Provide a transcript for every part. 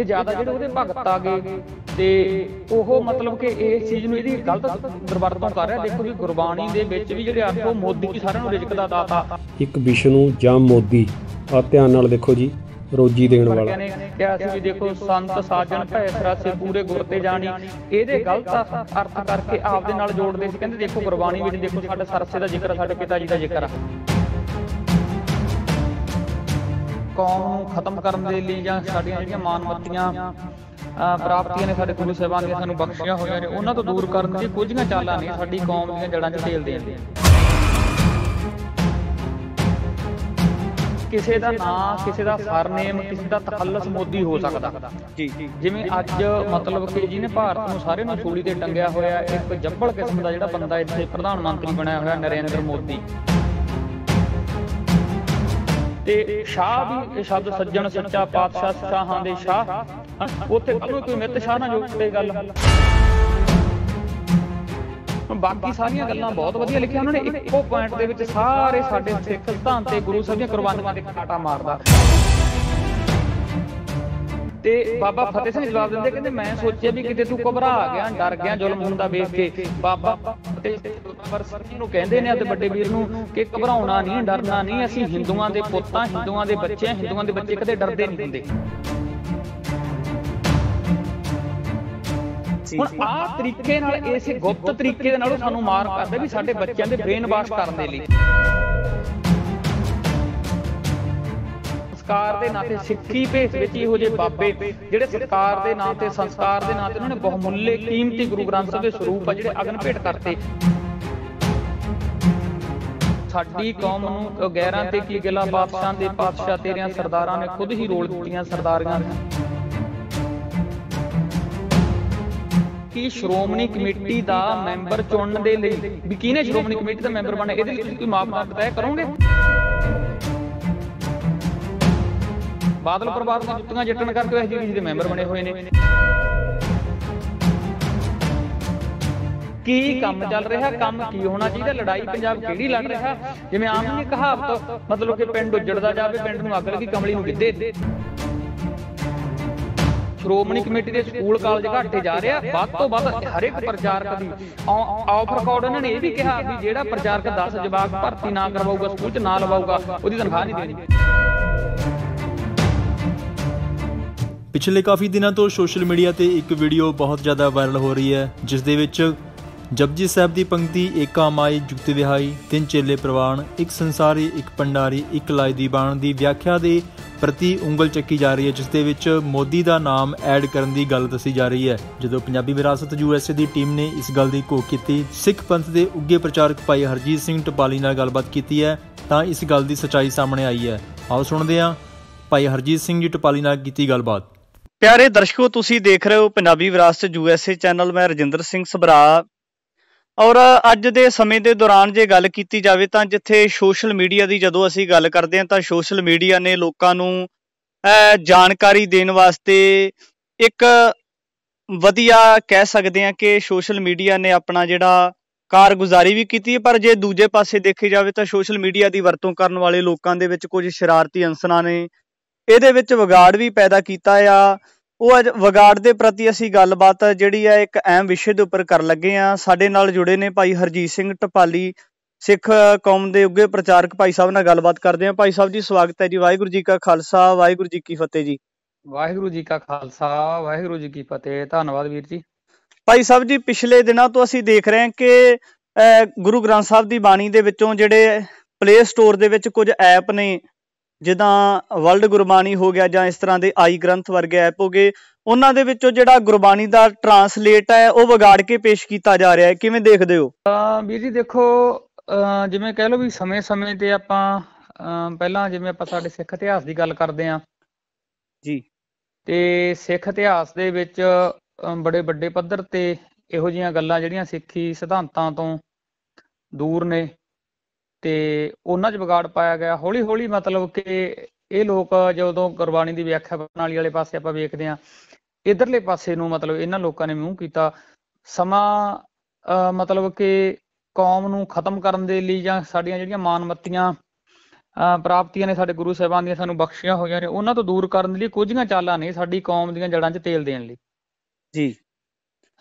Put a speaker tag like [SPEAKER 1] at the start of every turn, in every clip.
[SPEAKER 1] ਇਹ ਜ਼ਿਆਦਾ ਜਿਹੜੇ ਉਹਦੇ ਭਗਤ ਆ ਗਏ ਤੇ ਉਹ ਮਤਲਬ ਕਿ ਇਸ ਚੀਜ਼ ਨੂੰ ਇਹਦੀ ਗਲਤ ਦਰਵਰਤੋਂ ਕਰ ਰਿਹਾ ਦੇਖੋ ਕਿ ਗੁਰਬਾਣੀ ਦੇ ਵਿੱਚ ਵੀ ਜਿਹੜੇ ਆਖੋ ਮੋਦੀ ਸਾਰਿਆਂ ਨੂੰ ਰਿਜ਼ਕ ਦਾ ਦਾਤਾ ਇੱਕ ਵਿਸ਼ਨੂੰ ਜਾਂ ਮੋਦੀ ਆ ਧਿਆਨ ਨਾਲ ਦੇਖੋ ਜੀ ਰੋਜੀ ਦੇਣ ਵਾਲਾ ਕਿਹਾ ਸੀ ਵੀ ਦੇਖੋ ਸੰਤ ਸਾਜਣ ਭੈ ਸੇ ਪੂਰੇ ਗੁਰ ਤੇ ਜਾਣੀ ਇਹਦੇ ਗਲਤ ਅਰਥ ਕਰਕੇ ਆਪ ਦੇ ਨਾਲ ਜੋੜਦੇ ਸੀ ਕਹਿੰਦੇ ਦੇਖੋ ਗੁਰਬਾਣੀ ਵਿੱਚ ਦੇਖੋ ਸਾਡੇ ਸਰਸੇ ਦਾ ਜ਼ਿਕਰ ਸਾਡੇ ਪਿਤਾ ਜੀ ਦਾ ਜ਼ਿਕਰ ਆ ਕੌਮ ਨੂੰ ਖਤਮ ਕਰਨ ਦੇ ਲਈ ਜਾਂ ਸਾਡੀਆਂ ਜਿਹੜੀਆਂ ਮਾਨਮਤੀਆਂ ਪ੍ਰਾਪਤੀਆਂ ਨੇ ਸਾਡੇ ਗੁਰੂ ਸਾਹਿਬਾਂ ਨੇ ਸਾਨੂੰ ਬਖਸ਼ਿਆ ਹੋਇਆ ਨੇ ਉਹਨਾਂ ਤੋਂ ਦੂਰ ਕਰਨ ਦੀ ਕੁਝੀਆਂ ਚਾਲਾਂ ਨੇ ਸਾਡੀ ਕੌਮ ਦੀਆਂ ਜੜਾਂ 'ਚ ਦੇਣ ਦੀ ਕਿਸੇ ਦਾ ਨਾਂ ਕਿਸੇ ਦਾ ਸਰਨੇਮ ਕਿਸੇ ਦਾ ਤਖੱਲਸ ਮੋਦੀ ਹੋ ਸਕਦਾ ਜੀ ਜੀ ਜਿਵੇਂ ਅੱਜ ਮਤਲਬ ਕਿ ਜਿਹਨੇ ਭਾਰਤ ਨੂੰ ਸਾਰੇ ਨੂੰ ਸੂਲੀ ਤੇ ਟੰਗਿਆ ਹੋਇਆ ਇੱਕ ਜੱਬਲ ਕਿਸਮ ਦਾ ਜਿਹੜਾ ਬੰਦਾ ਇੱਥੇ ਪ੍ਰਧਾਨ ਮੰਤਰੀ ਬਣਿਆ ਹੋਇਆ ਨਰਿੰਦਰ ਮੋਦੀ ਤੇ ਸ਼ਾਹ ਵੀ ਇਹ ਸ਼ਬਦ ਸੱਜਣ ਸੱਚਾ ਪਾਤਸ਼ਾਹ ਸ਼ਾਹਾਂ ਦੇ ਸ਼ਾਹ ਉੱਥੇ ਕੋਈ ਕੋਈ ਮਿੱਤ ਸ਼ਾਹ ਨਾਲ ਜੋੜੇ ਗੱਲ ਬਾਕੀ ਸਾਰੀਆਂ ਗੱਲਾਂ ਬਹੁਤ ਵਧੀਆ ਲਿਖਿਆ ਉਹਨਾਂ ਨੇ ਇੱਕੋ ਪੁਆਇੰਟ ਦੇ ਵਿੱਚ ਸਾਰੇ ਸਾਡੇ ਸਿੱਖ ਧੰਨ ਤੇ ਗੁਰੂ ਸਾਹਿਬ ਦੀਆਂ ਕੁਰਬਾਨੀਆਂ ਦੇ ਕਾਟਾ ਮਾਰਦਾ ਤੇ ਬਾਬਾ ਫਤਿਹ ਸਿੰਘ ਜਵਾਬ ਦਿੰਦੇ ਕਹਿੰਦੇ ਮੈਂ ਸੋਚਿਆ ਵੀ ਕਿਤੇ ਤੂੰ ਘਬਰਾ ਗਿਆ ਡਰ ਗਿਆ ਜ਼ੁਲਮ ਹੁੰਦਾ ਵੇਖ ਕੇ ਬਾਬਾ ਵੱਡੇ ਗੁਰਦਵਾਰ ਸਿੰਘ ਨੂੰ ਕਹਿੰਦੇ ਨੇ ਤੇ ਵੱਡੇ ਵੀਰ ਨੂੰ ਕਿ ਘਬਰਾਉਣਾ ਨਹੀਂ ਡਰਨਾ ਨਹੀਂ ਅਸੀਂ ਹਿੰਦੂਆਂ ਦੇ ਪੁੱਤਾਂ ਹਿੰਦੂਆਂ ਦੇ ਬੱਚੇ ਹਿੰਦੂਆਂ ਦੇ ਬੱਚੇ ਕਦੇ ਡਰਦੇ ਨਹੀਂ ਹੁੰਦੇ ਹੁਣ ਆ ਤਰੀਕੇ ਨਾਲ ਇਸੇ ਗੁਪਤ ਤਰੀਕੇ ਦੇ ਨਾਲ ਸਾਨੂੰ ਮਾਰ ਕਰਦੇ ਵੀ ਸਾਡੇ ਬੱਚਿਆਂ ਦੇ ਬ੍ਰੇਨ ਵਾਸ਼ ਕਰਨ ਦੇ ਲਈ ਸਰਕਾਰ ਦੇ ਨਾਂ ਤੇ ਸਿੱਖੀ ਭੇਸ ਵਿੱਚ ਇਹੋ ਜਿਹੇ ਬਾਬੇ ਜਿਹੜੇ ਸਰਕਾਰ ਦੇ ਨਾਂ ਤੇ ਸੰਸਕਾਰ ਦੇ ਨਾਂ ਤੇ ਉਹਨਾਂ ਨੇ ਬਹੁਮੁੱਲੇ ਕੀਮਤੀ ਗੁਰੂ ਗ੍ਰੰਥ ਸਾਹਿਬ ਦੇ ਸਰੂਪ ਆ ਜਿਹੜੇ ਅਗਨ ਭੇਟ ਕਰਤੇ ਸਾਡੀ ਕੌਮ ਨੂੰ ਗੈਰਾਂ ਤੇ ਕੀ ਗਿਲਾ ਬਾਦਸ਼ਾਹ ਦੇ ਪਾਤਸ਼ਾਹ ਤੇਰਿਆਂ ਸਰਦਾਰਾਂ ਨੇ ਖੁਦ ਹੀ ਰੋਲ ਦਿੱਤੀਆਂ ਸਰਦਾਰੀਆਂ ਕੀ ਸ਼੍ਰੋਮਣੀ ਕਮੇਟੀ ਦਾ ਮੈਂਬਰ ਚੁਣਨ ਦੇ ਲਈ ਵੀ ਕਿਹਨੇ ਸ਼੍ਰੋਮਣੀ ਕਮੇਟੀ ਦਾ ਮੈਂਬਰ ਬਣਨਾ ਇਹਦੇ ਲਈ ਤੁਸੀਂ ਕੋਈ ਮਾਪਦੰਡ ਤੈਅ ਕਰੋਗੇ ਬਾਦਲ ਪਰਿਵਾਰ ਦੀਆਂ ਜੁੱਤੀਆਂ ਜੱਟਣ ਕਰਕੇ ਉਹ ਐਸਜੀਪੀਸੀ ਦੇ ਮੈਂਬਰ ਬਣੇ ਹੋਏ ਨੇ ਕੀ ਕੰਮ ਚੱਲ ਰਿਹਾ ਕੰਮ ਕੀ ਹੋਣਾ ਚਾਹੀਦਾ ਲੜਾਈ ਪੰਜਾਬ ਕਿਹੜੀ ਲੜ ਰਿਹਾ ਜਿਵੇਂ ਆਮ ਨਹੀਂ ਕਹਾਵਤ ਮਤਲਬ ਕਿ ਪਿੰਡ ਉੱਜੜਦਾ ਜਾਵੇ ਪਿੰਡ ਨੂੰ ਅੱਗ ਲੱਗੀ ਕਮਲੀ ਨੂੰ ਗਿੱਦੇ ਸ਼੍ਰੋਮਣੀ ਕਮੇਟੀ ਦੇ ਸਕੂਲ ਕਾਲਜ ਘਾਟੇ ਜਾ ਰਿਹਾ ਵੱਧ ਤੋਂ ਵੱਧ ਹਰੇਕ ਪ੍ਰਚਾਰਕ ਦੀ ਆਫ ਰਿਕਾਰਡ ਉਹਨਾਂ ਨੇ ਇਹ ਵੀ ਕਿਹਾ ਵੀ ਜਿਹੜਾ ਪ੍ਰਚਾਰਕ 10 ਜਵਾਬ ਭਰਤੀ ਨਾ ਕਰਵਾਊਗਾ ਸਕੂਲ 'ਚ ਨਾ ਲਵਾਊਗਾ ਉਹਦੀ ਤਨਖਾਹ ਨਹੀਂ ਦੇਣੀ
[SPEAKER 2] ਪਿਛਲੇ ਕਾਫੀ ਦਿਨਾਂ ਤੋਂ ਸੋਸ਼ਲ ਮੀਡੀਆ ਤੇ ਇੱਕ ਵੀਡੀਓ ਬਹੁਤ ਜ਼ਿਆਦਾ ਵਾਇਰਲ ਹੋ ਰਹੀ ਹੈ ਜਿਸ ਦੇ ਵਿੱਚ ਜਪਜੀ ਸਾਹਿਬ ਦੀ ਪੰਕਤੀ ਏਕਾ ਮਾਈ ਜੁਗਤ ਵਿਹਾਈ ਤਿੰਨ ਚੇਲੇ ਪ੍ਰਵਾਨ ਇੱਕ ਸੰਸਾਰੀ ਇੱਕ ਪੰਡਾਰੀ ਇੱਕ ਲਾਈ ਦੀ ਬਾਣ ਦੀ ਵਿਆਖਿਆ ਦੇ ਪ੍ਰਤੀ ਉਂਗਲ ਚੱਕੀ ਜਾ ਰਹੀ ਹੈ ਜਿਸ ਦੇ ਵਿੱਚ ਮੋਦੀ ਦਾ ਨਾਮ ਐਡ ਕਰਨ ਦੀ ਗੱਲ ਦੱਸੀ ਜਾ ਰਹੀ ਹੈ ਜਦੋਂ ਪੰਜਾਬੀ ਵਿਰਾਸਤ ਯੂਐਸਏ ਦੀ ਟੀਮ ਨੇ ਇਸ ਗੱਲ ਦੀ ਘੋਖ ਕੀਤੀ ਸਿੱਖ ਪੰਥ ਦੇ ਉੱਗੇ ਪ੍ਰਚਾਰਕ ਭਾਈ ਹਰਜੀਤ ਸਿੰਘ ਟਪਾਲੀ ਨਾਲ ਗੱਲਬਾਤ ਕੀਤੀ ਹੈ ਤਾਂ ਇਸ ਗੱਲ ਦੀ ਸਚਾਈ ਸਾਹਮਣੇ ਆਈ ਹੈ ਆਓ ਸੁਣਦੇ ਹਾਂ ਭਾਈ ਹਰਜੀਤ ਸਿੰਘ ਜੀ ਟਪਾਲੀ ਨਾਲ ਕੀਤੀ ਗੱਲਬਾਤ ਪਿਆਰੇ ਦਰਸ਼ਕੋ ਤੁਸੀਂ ਦੇਖ ਰਹੇ ਹੋ ਪੰਜਾਬੀ ਵਿਰਾਸਤ ਯੂਐਸਏ ਚੈਨਲ ਮੈਂ ਰਜਿੰਦਰ ਸਿੰਘ ਸਭਰਾ ਔਰ ਅੱਜ ਦੇ ਸਮੇਂ ਦੇ ਦੌਰਾਨ ਜੇ ਗੱਲ ਕੀਤੀ ਜਾਵੇ ਤਾਂ ਜਿੱਥੇ ਸੋਸ਼ਲ ਮੀਡੀਆ ਦੀ ਜਦੋਂ ਅਸੀਂ ਗੱਲ ਕਰਦੇ ਹਾਂ ਤਾਂ ਸੋਸ਼ਲ ਮੀਡੀਆ ਨੇ ਲੋਕਾਂ ਨੂੰ ਜਾਣਕਾਰੀ ਦੇਣ ਵਾਸਤੇ ਇੱਕ ਵਧੀਆ ਕਹਿ ਸਕਦੇ ਹਾਂ ਕਿ ਸੋਸ਼ਲ ਮੀਡੀਆ ਨੇ ਆਪਣਾ ਜਿਹੜਾ ਕਾਰਗੁਜ਼ਾਰੀ ਵੀ ਕੀਤੀ ਪਰ ਜੇ ਦੂਜੇ ਪਾਸੇ ਦੇਖੇ ਜਾਵੇ ਤਾਂ ਸੋਸ਼ਲ ਮੀਡੀਆ ਦੀ ਵਰਤੋਂ ਕਰਨ ਵਾਲੇ ਲੋਕਾਂ ਦੇ ਵਿੱਚ ਕੁਝ ਸ਼ਰਾਰਤੀ ਅੰਸਰਾਂ ਨੇ ਇਹਦੇ ਵਿੱਚ ਵਿਗਾੜ ਵੀ ਪੈਦਾ ਕੀਤਾ ਆ ਉਹ ਅੱਜ ਵਿਗਾੜ ਦੇ ਪ੍ਰਤੀ ਅਸੀਂ ਗੱਲਬਾਤ ਜਿਹੜੀ ਆ ਇੱਕ ਅਹਿਮ ਵਿਸ਼ੇ ਦੇ ਉੱਪਰ ਕਰਨ ਲੱਗੇ ਆ ਸਾਡੇ ਨਾਲ ਜੁੜੇ ਨੇ ਭਾਈ ਹਰਜੀਤ ਸਿੰਘ ਟਪਾਲੀ ਸਿੱਖ ਕੌਮ ਦੇ ਉੱਗੇ ਪ੍ਰਚਾਰਕ ਭਾਈ ਸਾਹਿਬ ਨਾਲ ਗੱਲਬਾਤ ਕਰਦੇ ਆ ਭਾਈ ਸਾਹਿਬ ਜੀ ਸਵਾਗਤ ਹੈ ਜੀ ਵਾਹਿਗੁਰੂ ਜੀ ਕਾ ਖਾਲਸਾ ਵਾਹਿਗੁਰੂ ਜੀ ਕੀ ਫਤਿਹ ਜੀ ਵਾਹਿਗੁਰੂ ਜੀ ਕਾ ਖਾਲਸਾ ਵਾਹਿਗੁਰੂ ਜੀ ਕੀ ਫਤਿਹ ਧੰਨਵਾਦ ਵੀਰ ਜੀ ਭਾਈ ਸਾਹਿਬ ਜੀ ਪਿਛਲੇ ਦਿਨਾਂ ਤੋਂ ਅਸੀਂ ਦੇਖ ਰਹੇ ਹਾਂ ਕਿ ਗੁਰੂ ਗ੍ਰੰਥ ਸਾਹਿਬ ਦੀ ਬਾਣੀ ਦੇ ਵਿੱਚੋਂ ਜਿਹੜੇ ਪਲੇ ਸਟੋਰ ਦੇ ਵਿੱਚ ਕੁਝ ਐਪ ਨੇ ਜਿੱਦਾਂ ਵਰਲਡ ਗੁਰਬਾਣੀ ਹੋ ਗਿਆ ਜਾਂ ਇਸ ਤਰ੍ਹਾਂ ਦੇ ਆਈ ਗ੍ਰੰਥ ਵਰਗੇ ਐਪ ਹੋ ਗਏ ਉਹਨਾਂ ਦੇ ਵਿੱਚੋਂ ਜਿਹੜਾ ਗੁਰਬਾਣੀ ਦਾ ਟਰਾਂਸਲੇਟ ਹੈ ਉਹ ਵਿਗਾੜ ਕੇ ਪੇਸ਼ ਕੀਤਾ ਜਾ ਰਿਹਾ ਹੈ ਕਿਵੇਂ ਦੇਖਦੇ ਹੋ ਵੀਰ ਜੀ ਦੇਖੋ
[SPEAKER 1] ਜਿਵੇਂ ਕਹਿ ਲਓ ਵੀ ਸਮੇਂ-ਸਮੇਂ ਤੇ ਆਪਾਂ ਪਹਿਲਾਂ ਜਿਵੇਂ ਆਪਾਂ ਸਾਡੇ ਸਿੱਖ ਇਤਿਹਾਸ ਦੀ ਗੱਲ ਕਰਦੇ ਆਂ ਜੀ ਤੇ ਸਿੱਖ ਇਤਿਹਾਸ ਦੇ ਵਿੱਚ ਬੜੇ ਵੱਡੇ ਪੱਧਰ ਤੇ ਇਹੋ ਜੀਆਂ ਗੱਲਾਂ ਜਿਹੜੀਆਂ ਸਿੱਖੀ ਸਿਧਾਂਤਾਂ ਤੋਂ ਦੂਰ ਨੇ ਤੇ ਉਹਨਾਂ 'ਚ ਵਿਗਾੜ ਪਾਇਆ ਗਿਆ ਹੌਲੀ ਹੌਲੀ ਮਤਲਬ ਕਿ ਇਹ ਲੋਕ ਜਦੋਂ ਗੁਰਬਾਣੀ ਦੀ ਵਿਆਖਿਆ ਪ੍ਰਣਾਲੀ ਵਾਲੇ ਪਾਸੇ ਆਪਾਂ ਵੇਖਦੇ ਆਂ ਇਧਰਲੇ ਪਾਸੇ ਨੂੰ ਮਤਲਬ ਇਹਨਾਂ ਲੋਕਾਂ ਨੇ ਮੂੰਹ ਕੀਤਾ ਸਮਾਂ ਮਤਲਬ ਕਿ ਕੌਮ ਨੂੰ ਖਤਮ ਕਰਨ ਦੇ ਲਈ ਜਾਂ ਸਾਡੀਆਂ ਜਿਹੜੀਆਂ ਮਾਨਮੱਤੀਆਂ ਪ੍ਰਾਪਤੀਆਂ ਨੇ ਸਾਡੇ ਗੁਰੂ ਸਾਹਿਬਾਨ ਦੀਆਂ ਸਾਨੂੰ ਬਖਸ਼ੀਆਂ ਹੋਈਆਂ ਨੇ ਉਹਨਾਂ ਤੋਂ ਦੂਰ ਕਰਨ ਦੇ ਲਈ ਕੁਝੀਆਂ ਚਾਲਾਂ ਨੇ ਸਾਡੀ ਕੌਮ ਦੀਆਂ ਜੜਾਂ 'ਚ ਤੇਲ ਦੇਣ ਲਈ ਜੀ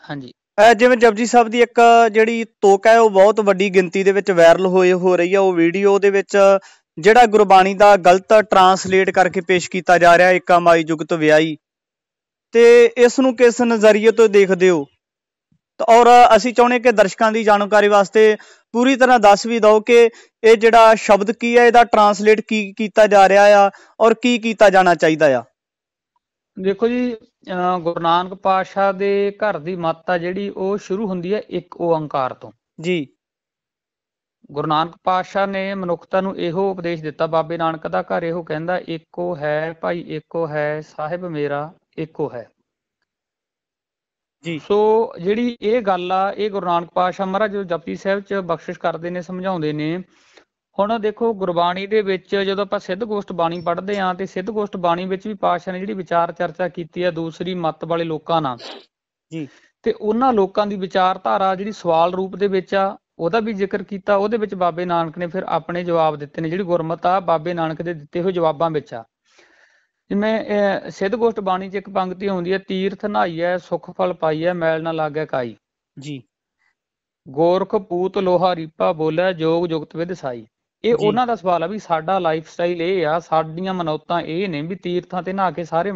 [SPEAKER 1] ਹਾਂਜੀ
[SPEAKER 2] ਜਿਵੇਂ ਜਪਜੀ ਸਾਹਿਬ ਦੀ ਇੱਕ ਜਿਹੜੀ ਤੋਕ ਹੈ ਉਹ ਬਹੁਤ ਵੱਡੀ ਗਿਣਤੀ ਦੇ ਵਿੱਚ ਵਾਇਰਲ ਹੋਏ ਹੋ ਰਹੀ ਹੈ ਉਹ ਵੀਡੀਓ ਦੇ ਵਿੱਚ ਜਿਹੜਾ ਗੁਰਬਾਣੀ ਦਾ ਗਲਤ ਟਰਾਂਸਲੇਟ ਕਰਕੇ ਪੇਸ਼ ਕੀਤਾ ਜਾ ਰਿਹਾ ਇੱਕ ਮਾਈ ਜੁਗਤ ਵਿਆਹੀ ਤੇ ਇਸ ਨੂੰ ਕਿਸ ਨਜ਼ਰੀਏ ਤੋਂ ਦੇਖਦੇ ਹੋ ਔਰ ਅਸੀਂ ਚਾਹੁੰਦੇ ਕਿ ਦਰਸ਼ਕਾਂ ਦੀ ਜਾਣਕਾਰੀ ਵਾਸਤੇ ਪੂਰੀ ਤਰ੍ਹਾਂ ਦੱਸ ਵੀ ਦਿਓ ਕਿ ਇਹ ਜਿਹੜਾ ਸ਼ਬਦ ਕੀ ਹੈ ਇਹਦਾ ਟਰਾਂਸਲੇਟ ਕੀ ਕੀਤਾ ਜਾ ਰਿਹਾ ਆ ਔਰ ਕੀ ਕੀਤਾ ਜਾਣਾ ਚਾਹੀਦਾ ਆ
[SPEAKER 1] ਦੇਖੋ ਜੀ ਗੁਰੂ ਨਾਨਕ ਪਾਤਸ਼ਾਹ ਦੇ ਘਰ ਦੀ ਮਾਤਾ ਜਿਹੜੀ ਉਹ ਸ਼ੁਰੂ ਹੁੰਦੀ ਹੈ ਇੱਕ ਓੰਕਾਰ ਤੋਂ ਜੀ ਗੁਰੂ ਨਾਨਕ ਪਾਤਸ਼ਾਹ ਨੇ ਮਨੁੱਖਤਾ ਨੂੰ ਇਹੋ ਉਪਦੇਸ਼ ਦਿੱਤਾ ਬਾਬੇ ਨਾਨਕ ਦਾ ਘਰ ਇਹੋ ਕਹਿੰਦਾ ਇੱਕੋ ਹੈ ਭਾਈ ਇੱਕੋ ਹੈ ਸਾਹਿਬ ਮੇਰਾ ਇੱਕੋ ਹੈ ਜੀ ਸੋ ਜਿਹੜੀ ਇਹ ਗੱਲ ਆ ਇਹ ਗੁਰੂ ਨਾਨਕ ਪਾਤਸ਼ਾਹ ਮਹਾਰਾਜ ਜੋ ਜਪਜੀ ਸਾਹਿਬ ਚ ਬਖਸ਼ਿਸ਼ ਕਰਦੇ ਨੇ ਸਮਝਾਉਂਦੇ ਨੇ ਹੁਣ ਦੇਖੋ ਗੁਰਬਾਣੀ ਦੇ ਵਿੱਚ ਜਦੋਂ ਆਪਾਂ ਸਿੱਧ ਗੋਸ਼ਟ ਬਾਣੀ ਪੜ੍ਹਦੇ ਆਂ ਤੇ ਸਿੱਧ ਗੋਸ਼ਟ ਬਾਣੀ ਵਿੱਚ ਵੀ ਪਾਸ਼ਾ ਨੇ ਜਿਹੜੀ ਵਿਚਾਰ ਚਰਚਾ ਕੀਤੀ ਆ ਦੂਸਰੀ ਮਤ ਵਾਲੇ ਲੋਕਾਂ ਨਾਲ ਜੀ ਤੇ ਉਹਨਾਂ ਲੋਕਾਂ ਦੀ ਵਿਚਾਰਧਾਰਾ ਜਿਹੜੀ ਸਵਾਲ ਰੂਪ ਦੇ ਵਿੱਚ ਆ ਉਹਦਾ ਵੀ ਜ਼ਿਕਰ ਕੀਤਾ ਉਹਦੇ ਵਿੱਚ ਬਾਬੇ ਨਾਨਕ ਨੇ ਫਿਰ ਆਪਣੇ ਜਵਾਬ ਦਿੱਤੇ ਨੇ ਜਿਹੜੀ ਗੁਰਮਤ ਆ ਬਾਬੇ ਨਾਨਕ ਦੇ ਦਿੱਤੇ ਹੋਏ ਜਵਾਬਾਂ ਵਿੱਚ ਆ ਜਿਵੇਂ ਸਿੱਧ ਗੋਸ਼ਟ ਬਾਣੀ 'ਚ ਇੱਕ ਪੰਕਤੀ ਆਉਂਦੀ ਹੈ ਤੀਰਥ ਨਹਾਈਐ ਸੁਖ ਫਲ ਪਾਈਐ ਮੈਲ ਨਾ ਲਾਗੈ ਕਾਈ ਜੀ ਗੋਰਖ ਪੂਤ ਲੋਹਾ ਰੀਪਾ ਬੋਲੇ ਜੋਗ ਜੁਗਤ ਵਿਦ ਸਾਈ ਇਹ ਉਹਨਾਂ ਦਾ ਸਵਾਲ ਆ ਵੀ ਸਾਡਾ ਲਾਈਫ ਸਟਾਈਲ ਇਹ ਆ ਸਾਡੀਆਂ ਮਨੋਤਾਂ ਇਹ ਨੇ ਵੀ ਤੀਰਥਾਂ ਤੇ ਨਹਾ ਕੇ ਸਾਰੇ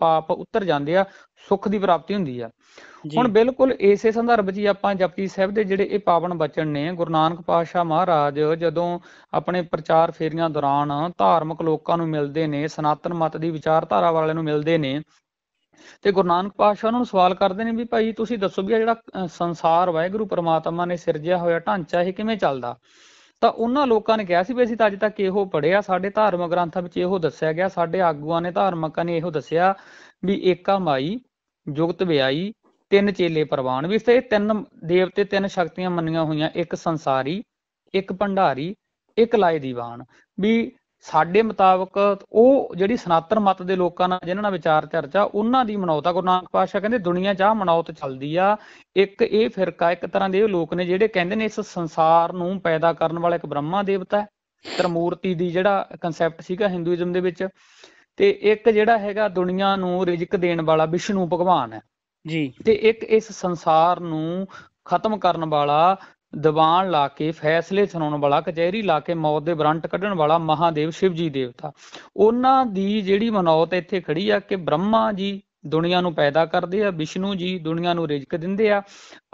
[SPEAKER 1] ਪਾਪ ਉਤਰ ਜਾਂਦੇ ਆ ਸੁੱਖ ਦੀ ਪ੍ਰਾਪਤੀ ਹੁੰਦੀ ਆ ਹੁਣ ਬਿਲਕੁਲ ਇਸੇ ਸੰਦਰਭ 'ਚ ਆਪਾਂ ਜਪਜੀ ਸਾਹਿਬ ਦੇ ਜਿਹੜੇ ਇਹ ਪਾਵਨ ਬਚਨ ਨੇ ਗੁਰੂ ਨਾਨਕ ਪਾਤਸ਼ਾਹ ਮਹਾਰਾਜ ਜਦੋਂ ਆਪਣੇ ਪ੍ਰਚਾਰ ਫੇਰੀਆਂ ਦੌਰਾਨ ਧਾਰਮਿਕ ਲੋਕਾਂ ਨੂੰ ਮਿਲਦੇ ਨੇ ਸਨਾਤਨ ਮਤ ਦੀ ਵਿਚਾਰਧਾਰਾ ਵਾਲਿਆਂ ਨੂੰ ਮਿਲਦੇ ਨੇ ਤੇ ਗੁਰੂ ਨਾਨਕ ਪਾਤਸ਼ਾਹ ਉਹਨਾਂ ਨੂੰ ਸਵਾਲ ਕਰਦੇ ਨੇ ਵੀ ਭਾਈ ਤੁਸੀਂ ਦੱਸੋ ਵੀ ਆ ਜਿਹੜਾ ਸੰਸਾਰ ਵਾਹਿਗੁਰੂ ਪ੍ਰਮਾਤਮਾ ਨੇ ਸਿਰਜਿਆ ਹੋਇਆ ਢਾਂਚਾ ਇਹ ਕਿਵੇਂ ਚੱਲਦਾ ਤਾਂ ਉਹਨਾਂ ਲੋਕਾਂ ਨੇ ਕਿਹਾ ਸੀ ਵੀ ਅਸੀਂ ਤਾਂ ਅੱਜ ਤੱਕ ਇਹੋ ਪੜਿਆ ਸਾਡੇ ਧਾਰਮਿਕ ਗ੍ਰੰਥਾਂ ਵਿੱਚ ਇਹੋ ਦੱਸਿਆ ਗਿਆ ਸਾਡੇ ਆਗੂਆਂ ਨੇ ਧਾਰਮਿਕਾਂ ਨੇ ਇਹੋ ਦੱਸਿਆ ਵੀ ਏਕਾ ਮਾਈ ਜੁਗਤ ਵਿਆਈ ਤਿੰਨ ਚੇਲੇ ਪ੍ਰਵਾਨ ਵੀ ਇਸੇ ਤਿੰਨ ਦੇਵਤੇ ਤਿੰਨ ਸ਼ਕਤੀਆਂ ਮੰਨੀਆਂ ਹੋਈਆਂ ਇੱਕ ਸੰਸਾਰੀ ਇੱਕ ਭੰਡਾਰੀ ਇੱਕ ਲਾਏ ਦੀਵਾਨ ਵੀ ਸਾਡੇ ਮੁਤਾਬਕ ਉਹ ਜਿਹੜੀ ਸਨਾਤਨ ਮਤ ਦੇ ਲੋਕਾਂ ਨਾਲ ਜਿਨ੍ਹਾਂ ਨਾਲ ਵਿਚਾਰ ਚਰਚਾ ਉਹਨਾਂ ਦੀ ਮਨੌਤ ਆ ਗੁਰੂ ਨਾਨਕ ਪਾਤਸ਼ਾਹ ਕਹਿੰਦੇ ਦੁਨੀਆ 'ਚ ਆ ਮਨੌਤ ਚੱਲਦੀ ਆ ਇੱਕ ਇਹ ਫਿਰਕਾ ਇੱਕ ਤਰ੍ਹਾਂ ਦੇ ਲੋਕ ਨੇ ਜਿਹੜੇ ਕਹਿੰਦੇ ਨੇ ਇਸ ਸੰਸਾਰ ਨੂੰ ਪੈਦਾ ਕਰਨ ਵਾਲਾ ਇੱਕ ਬ੍ਰਹਮਾ ਦੇਵਤਾ ਹੈ ਤ੍ਰਿਮੂਰਤੀ ਦੀ ਜਿਹੜਾ ਕਨਸੈਪਟ ਸੀਗਾ ਹਿੰਦੂਇਜ਼ਮ ਦੇ ਵਿੱਚ ਤੇ ਇੱਕ ਜਿਹੜਾ ਹੈਗਾ ਦੁਨੀਆ ਨੂੰ ਰਿਜਕ ਦੇਣ ਵਾਲਾ ਵਿਸ਼ਨੂੰ ਭਗਵਾਨ ਹੈ ਜੀ ਤੇ ਇੱਕ ਇਸ ਸੰਸਾਰ ਨੂੰ ਖਤਮ ਕਰਨ ਵਾਲਾ ਦੀਵਾਨ ਲਾ ਕੇ ਫੈਸਲੇ ਸੁਣਾਉਣ ਵਾਲਾ ਕਚਹਿਰੀ ਲਾ ਕੇ ਮੌਤ ਦੇ ਬਰੰਟ ਕੱਢਣ ਵਾਲਾ ਮਹਾਦੇਵ ਸ਼ਿਵਜੀ ਦੇਵਤਾ ਉਹਨਾਂ ਦੀ ਜਿਹੜੀ ਮਨੌਤ ਇੱਥੇ ਖੜੀ ਆ ਕਿ ਬ੍ਰਹਮਾ ਜੀ ਦੁਨੀਆ ਨੂੰ ਪੈਦਾ ਕਰਦੇ ਆ ਵਿਸ਼ਨੂੰ ਜੀ ਦੁਨੀਆ ਨੂੰ ਰਿਜਕ ਦਿੰਦੇ ਆ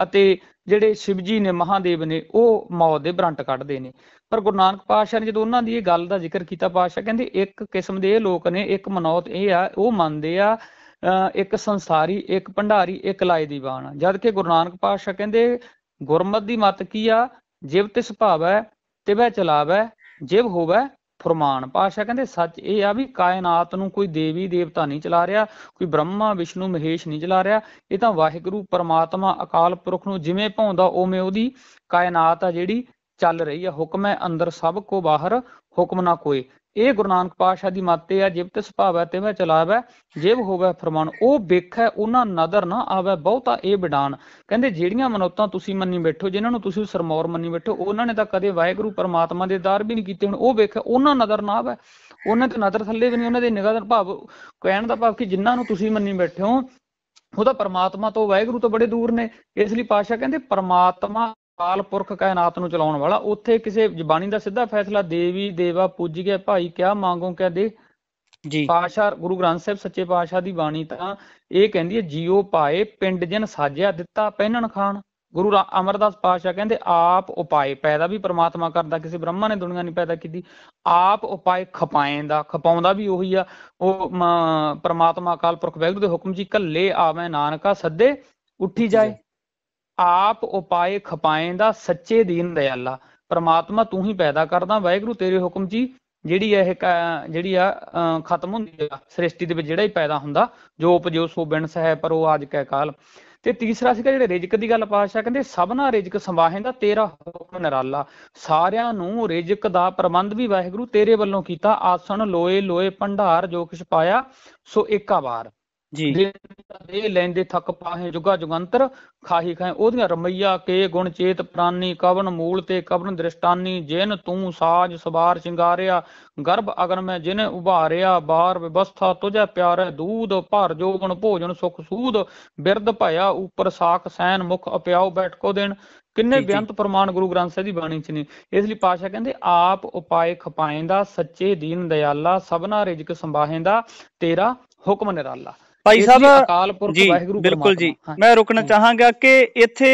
[SPEAKER 1] ਅਤੇ ਜਿਹੜੇ ਸ਼ਿਵ ਜੀ ਨੇ ਮਹਾਦੇਵ ਨੇ ਉਹ ਮੌਤ ਦੇ ਬਰੰਟ ਕੱਢਦੇ ਨੇ ਪਰ ਗੁਰੂ ਨਾਨਕ ਪਾਤਸ਼ਾਹ ਨੇ ਜਦੋਂ ਉਹਨਾਂ ਦੀ ਇਹ ਗੱਲ ਦਾ ਜ਼ਿਕਰ ਕੀਤਾ ਪਾਤਸ਼ਾਹ ਕਹਿੰਦੇ ਇੱਕ ਕਿਸਮ ਦੇ ਇਹ ਲੋਕ ਨੇ ਇੱਕ ਮਨੌਤ ਇਹ ਆ ਉਹ ਮੰਨਦੇ ਆ ਇੱਕ ਸੰਸਾਰੀ ਇੱਕ ਭੰਡਾਰੀ ਇੱਕ ਲਾਏ ਦੀਵਾਨ ਜਦ ਕਿ ਗੁਰੂ ਨਾਨਕ ਪਾਤਸ਼ਾਹ ਕਹਿੰਦੇ ਗੁਰਮਤ ਦੀ ਮਤ ਕੀ ਆ ਜਿਵ ਤਿਸ ਭਾਵੈ ਤਿਵੈ ਚਲਾਵੈ ਜਿਵ ਹੋਵੈ ਫਰਮਾਨ ਪਾਸ਼ਾ ਕਹਿੰਦੇ ਸੱਚ ਇਹ ਆ ਵੀ ਕਾਇਨਾਤ ਨੂੰ ਕੋਈ ਦੇਵੀ ਦੇਵਤਾ ਨਹੀਂ ਚਲਾ ਰਿਹਾ ਕੋਈ ਬ੍ਰਹਮਾ ਵਿਸ਼ਨੂੰ ਮਹੇਸ਼ ਨਹੀਂ ਚਲਾ ਰਿਹਾ ਇਹ ਤਾਂ ਵਾਹਿਗੁਰੂ ਪਰਮਾਤਮਾ ਅਕਾਲ ਪੁਰਖ ਨੂੰ ਜਿਵੇਂ ਭਾਉਂਦਾ ਓਵੇਂ ਉਹਦੀ ਕਾਇਨਾਤ ਆ ਜਿਹੜੀ ਚੱਲ ਰਹੀ ਆ ਹੁਕਮ ਹੈ ਅੰਦਰ ਸਭ ਕੋ ਬਾਹਰ ਹੁਕਮ ਨਾ ਕੋਏ ਇਹ ਗੁਰੂ ਨਾਨਕ ਪਾਤਸ਼ਾਹ ਦੀ ਮਾਤੇ ਆ ਜਿਬ ਤੇ ਸੁਭਾਵੈ ਤੇ ਮੈਂ ਚਲਾਵੈ ਜਿਬ ਹੋਵੇ ਫਰਮਾਨ ਉਹ ਵੇਖੈ ਉਹਨਾਂ ਨਦਰ ਨਾ ਆਵੇ ਬਹੁਤਾ ਇਹ ਵਿਡਾਨ ਕਹਿੰਦੇ ਜਿਹੜੀਆਂ ਮਨੋਤਾਂ ਤੁਸੀਂ ਮੰਨੀ ਬੈਠੋ ਜਿਨ੍ਹਾਂ ਨੂੰ ਤੁਸੀਂ ਸਰਮੌਰ ਮੰਨੀ ਬੈਠੋ ਉਹਨਾਂ ਨੇ ਤਾਂ ਕਦੇ ਵਾਹਿਗੁਰੂ ਪਰਮਾਤਮਾ ਦੇ ਦਰ ਵੀ ਨਹੀਂ ਕੀਤੇ ਹੁਣ ਉਹ ਵੇਖੈ ਉਹਨਾਂ ਨਦਰ ਨਾ ਆਵੇ ਉਹਨਾਂ ਤੇ ਨਦਰ ਥੱਲੇ ਵੀ ਨਹੀਂ ਉਹਨਾਂ ਦੇ ਨਿਗਾਹ ਦਾ ਭਾਵ ਕਹਿਣ ਦਾ ਭਾਵ ਕਿ ਜਿਨ੍ਹਾਂ ਨੂੰ ਤੁਸੀਂ ਮੰਨੀ ਬੈਠੋ ਉਹ ਤਾਂ ਪਰਮਾਤਮਾ ਤੋਂ ਵਾਹਿਗੁਰੂ ਤੋਂ ਬੜੇ ਦੂਰ ਨੇ ਇਸ ਲਈ ਪਾਸ਼ਾ ਕਹਿੰਦੇ ਪਰਮਾਤਮਾ ਕਾਲ ਪੁਰਖ ਕਾਇਨਾਤ ਨੂੰ ਚਲਾਉਣ ਵਾਲਾ ਉੱਥੇ ਕਿਸੇ ਜ਼ਬਾਨੀ ਦਾ ਸਿੱਧਾ ਫੈਸਲਾ ਦੇਵੀ ਦੇਵਾ ਪੁੱਜ ਗਿਆ ਭਾਈ ਕਿਆ ਮੰਗੋ ਕਿਆ ਦੇ ਜੀ ਪਾਸ਼ਾ ਗੁਰੂ ਗ੍ਰੰਥ ਸਾਹਿਬ ਸੱਚੇ ਪਾਸ਼ਾ ਦੀ ਬਾਣੀ ਤਾਂ ਇਹ ਕਹਿੰਦੀ ਹੈ ਜੀਉ ਪਾਏ ਪਿੰਡ ਜਨ ਸਾਜਿਆ ਦਿੱਤਾ ਪਹਿਨਣ ਖਾਣ ਗੁਰੂ ਅਮਰਦਾਸ ਪਾਸ਼ਾ ਕਹਿੰਦੇ ਆਪ ਉਪਾਏ ਪੈਦਾ ਵੀ ਪ੍ਰਮਾਤਮਾ ਕਰਦਾ ਕਿਸੇ ਬ੍ਰਹਮਾ ਨੇ ਦੁਨੀਆ ਨਹੀਂ ਪੈਦਾ ਕੀਤੀ ਆਪ ਉਪਾਏ ਖਪਾਏ ਦਾ ਖਪਾਉਂਦਾ ਵੀ ਉਹੀ ਆ ਉਹ ਪ੍ਰਮਾਤਮਾ ਅਕਾਲ ਪੁਰਖ ਵੈਗੁਰੂ ਦੇ ਹੁਕਮ ਜੀ ਕੱਲੇ ਆਵੇਂ ਨਾਨਕਾ ਸੱਦੇ ਉੱਠੀ ਜਾਏ ਆਪ ਉਪਾਏ ਖਪਾਏ ਦਾ ਸੱਚੇ ਦੀਨ ਦਇਆਲਾ ਪ੍ਰਮਾਤਮਾ ਤੂੰ ਹੀ ਪੈਦਾ ਕਰਦਾ ਵਾਹਿਗੁਰੂ ਤੇਰੇ ਹੁਕਮ ਜੀ ਜਿਹੜੀ ਇਹ ਜਿਹੜੀ ਆ ਖਤਮ ਹੁੰਦੀ ਆ ਸ੍ਰਿਸ਼ਟੀ ਦੇ ਵਿੱਚ ਜਿਹੜਾ ਹੀ ਪੈਦਾ ਹੁੰਦਾ ਜੋ ਉਪਜੋ ਸੋ ਬਿਨ ਹੈ ਪਰ ਉਹ ਆਜ ਕੈ ਕਾਲ ਤੇ ਤੀਸਰਾ ਸੀਗਾ ਜਿਹੜੇ ਰਿਜਕ ਦੀ ਗੱਲ ਪਾਸ਼ਾ ਕਹਿੰਦੇ ਸਭਨਾ ਰਿਜਕ ਸਮਾਹੇਂਦਾ ਤੇਰਾ ਹੁਕਮ ਨਰਾਲਾ ਸਾਰਿਆਂ ਨੂੰ ਰਿਜਕ ਦਾ ਪ੍ਰਬੰਧ ਵੀ ਵਾਹਿਗੁਰੂ ਤੇਰੇ ਵੱਲੋਂ ਕੀਤਾ ਆਸਣ ਲੋਏ ਲੋਏ ਭੰਡਾਰ ਜੋ ਕਿਛ ਪਾਇਆ ਸੋ ਏਕਾ ਵਾਰ ਜੀ ਦੇ ਲੈਂਦੇ ਥੱਕ ਪਾਹੇ ਜੁਗਾ ਜੁਗੰਤਰ ਖਾਹੀ ਖਾਏ ਉਹਦੀਆਂ ਰਮਈਆ ਕੇ ਗੁਣ ਚੇਤ ਪ੍ਰਾਨੀ ਕਵਨ ਮੂਲ ਤੇ ਕਵਨ ਦ੍ਰਿਸ਼ਟਾਨੀ ਜਿਨ ਤੂੰ ਸਾਜ ਸਵਾਰ ਸ਼ਿੰਗਾਰਿਆ ਗਰਭ ਅਗਨ ਮੈਂ ਜਿਨ ਉਭਾਰਿਆ ਬਾਰ ਵਿਵਸਥਾ ਤੁਝੇ ਪਿਆਰੇ ਦੂਧ ਭਰ ਜੋਗਣ ਭੋਜਨ ਸੁਖ ਸੂਦ ਬਿਰਦ ਭਇਆ ਉਪਰ ਸਾਖ ਸੈਨ ਮੁਖ ਅਪਿਆਉ ਬੈਠਕੋ ਦੇਣ ਕਿੰਨੇ ਬਿਆੰਤ ਪ੍ਰਮਾਣ ਗੁਰੂ ਗ੍ਰੰਥ ਸਾਹਿਬ ਦੀ ਬਾਣੀ 'ਚ ਨੇ ਇਸ ਲਈ ਪਾਸ਼ਾ ਕਹਿੰਦੇ ਆਪ ਉਪਾਏ ਖਪਾਏਂਦਾ ਸੱਚੇ ਦੀਨ ਦਿਆਲਾ ਸਭਨਾ ਰਿਜਕ ਸੰਭਾਹੇਂਦਾ ਤੇਰਾ ਹੁਕਮ ਨਿਰਾਲਾ ਭਾਈ ਸਾਹਿਬ ਅਕਾਲਪੁਰਖ ਵਾਹਿਗੁਰੂ ਬਿਲਕੁਲ ਜੀ ਮੈਂ
[SPEAKER 2] ਰੁਕਣਾ ਚਾਹਾਂਗਾ ਕਿ ਇੱਥੇ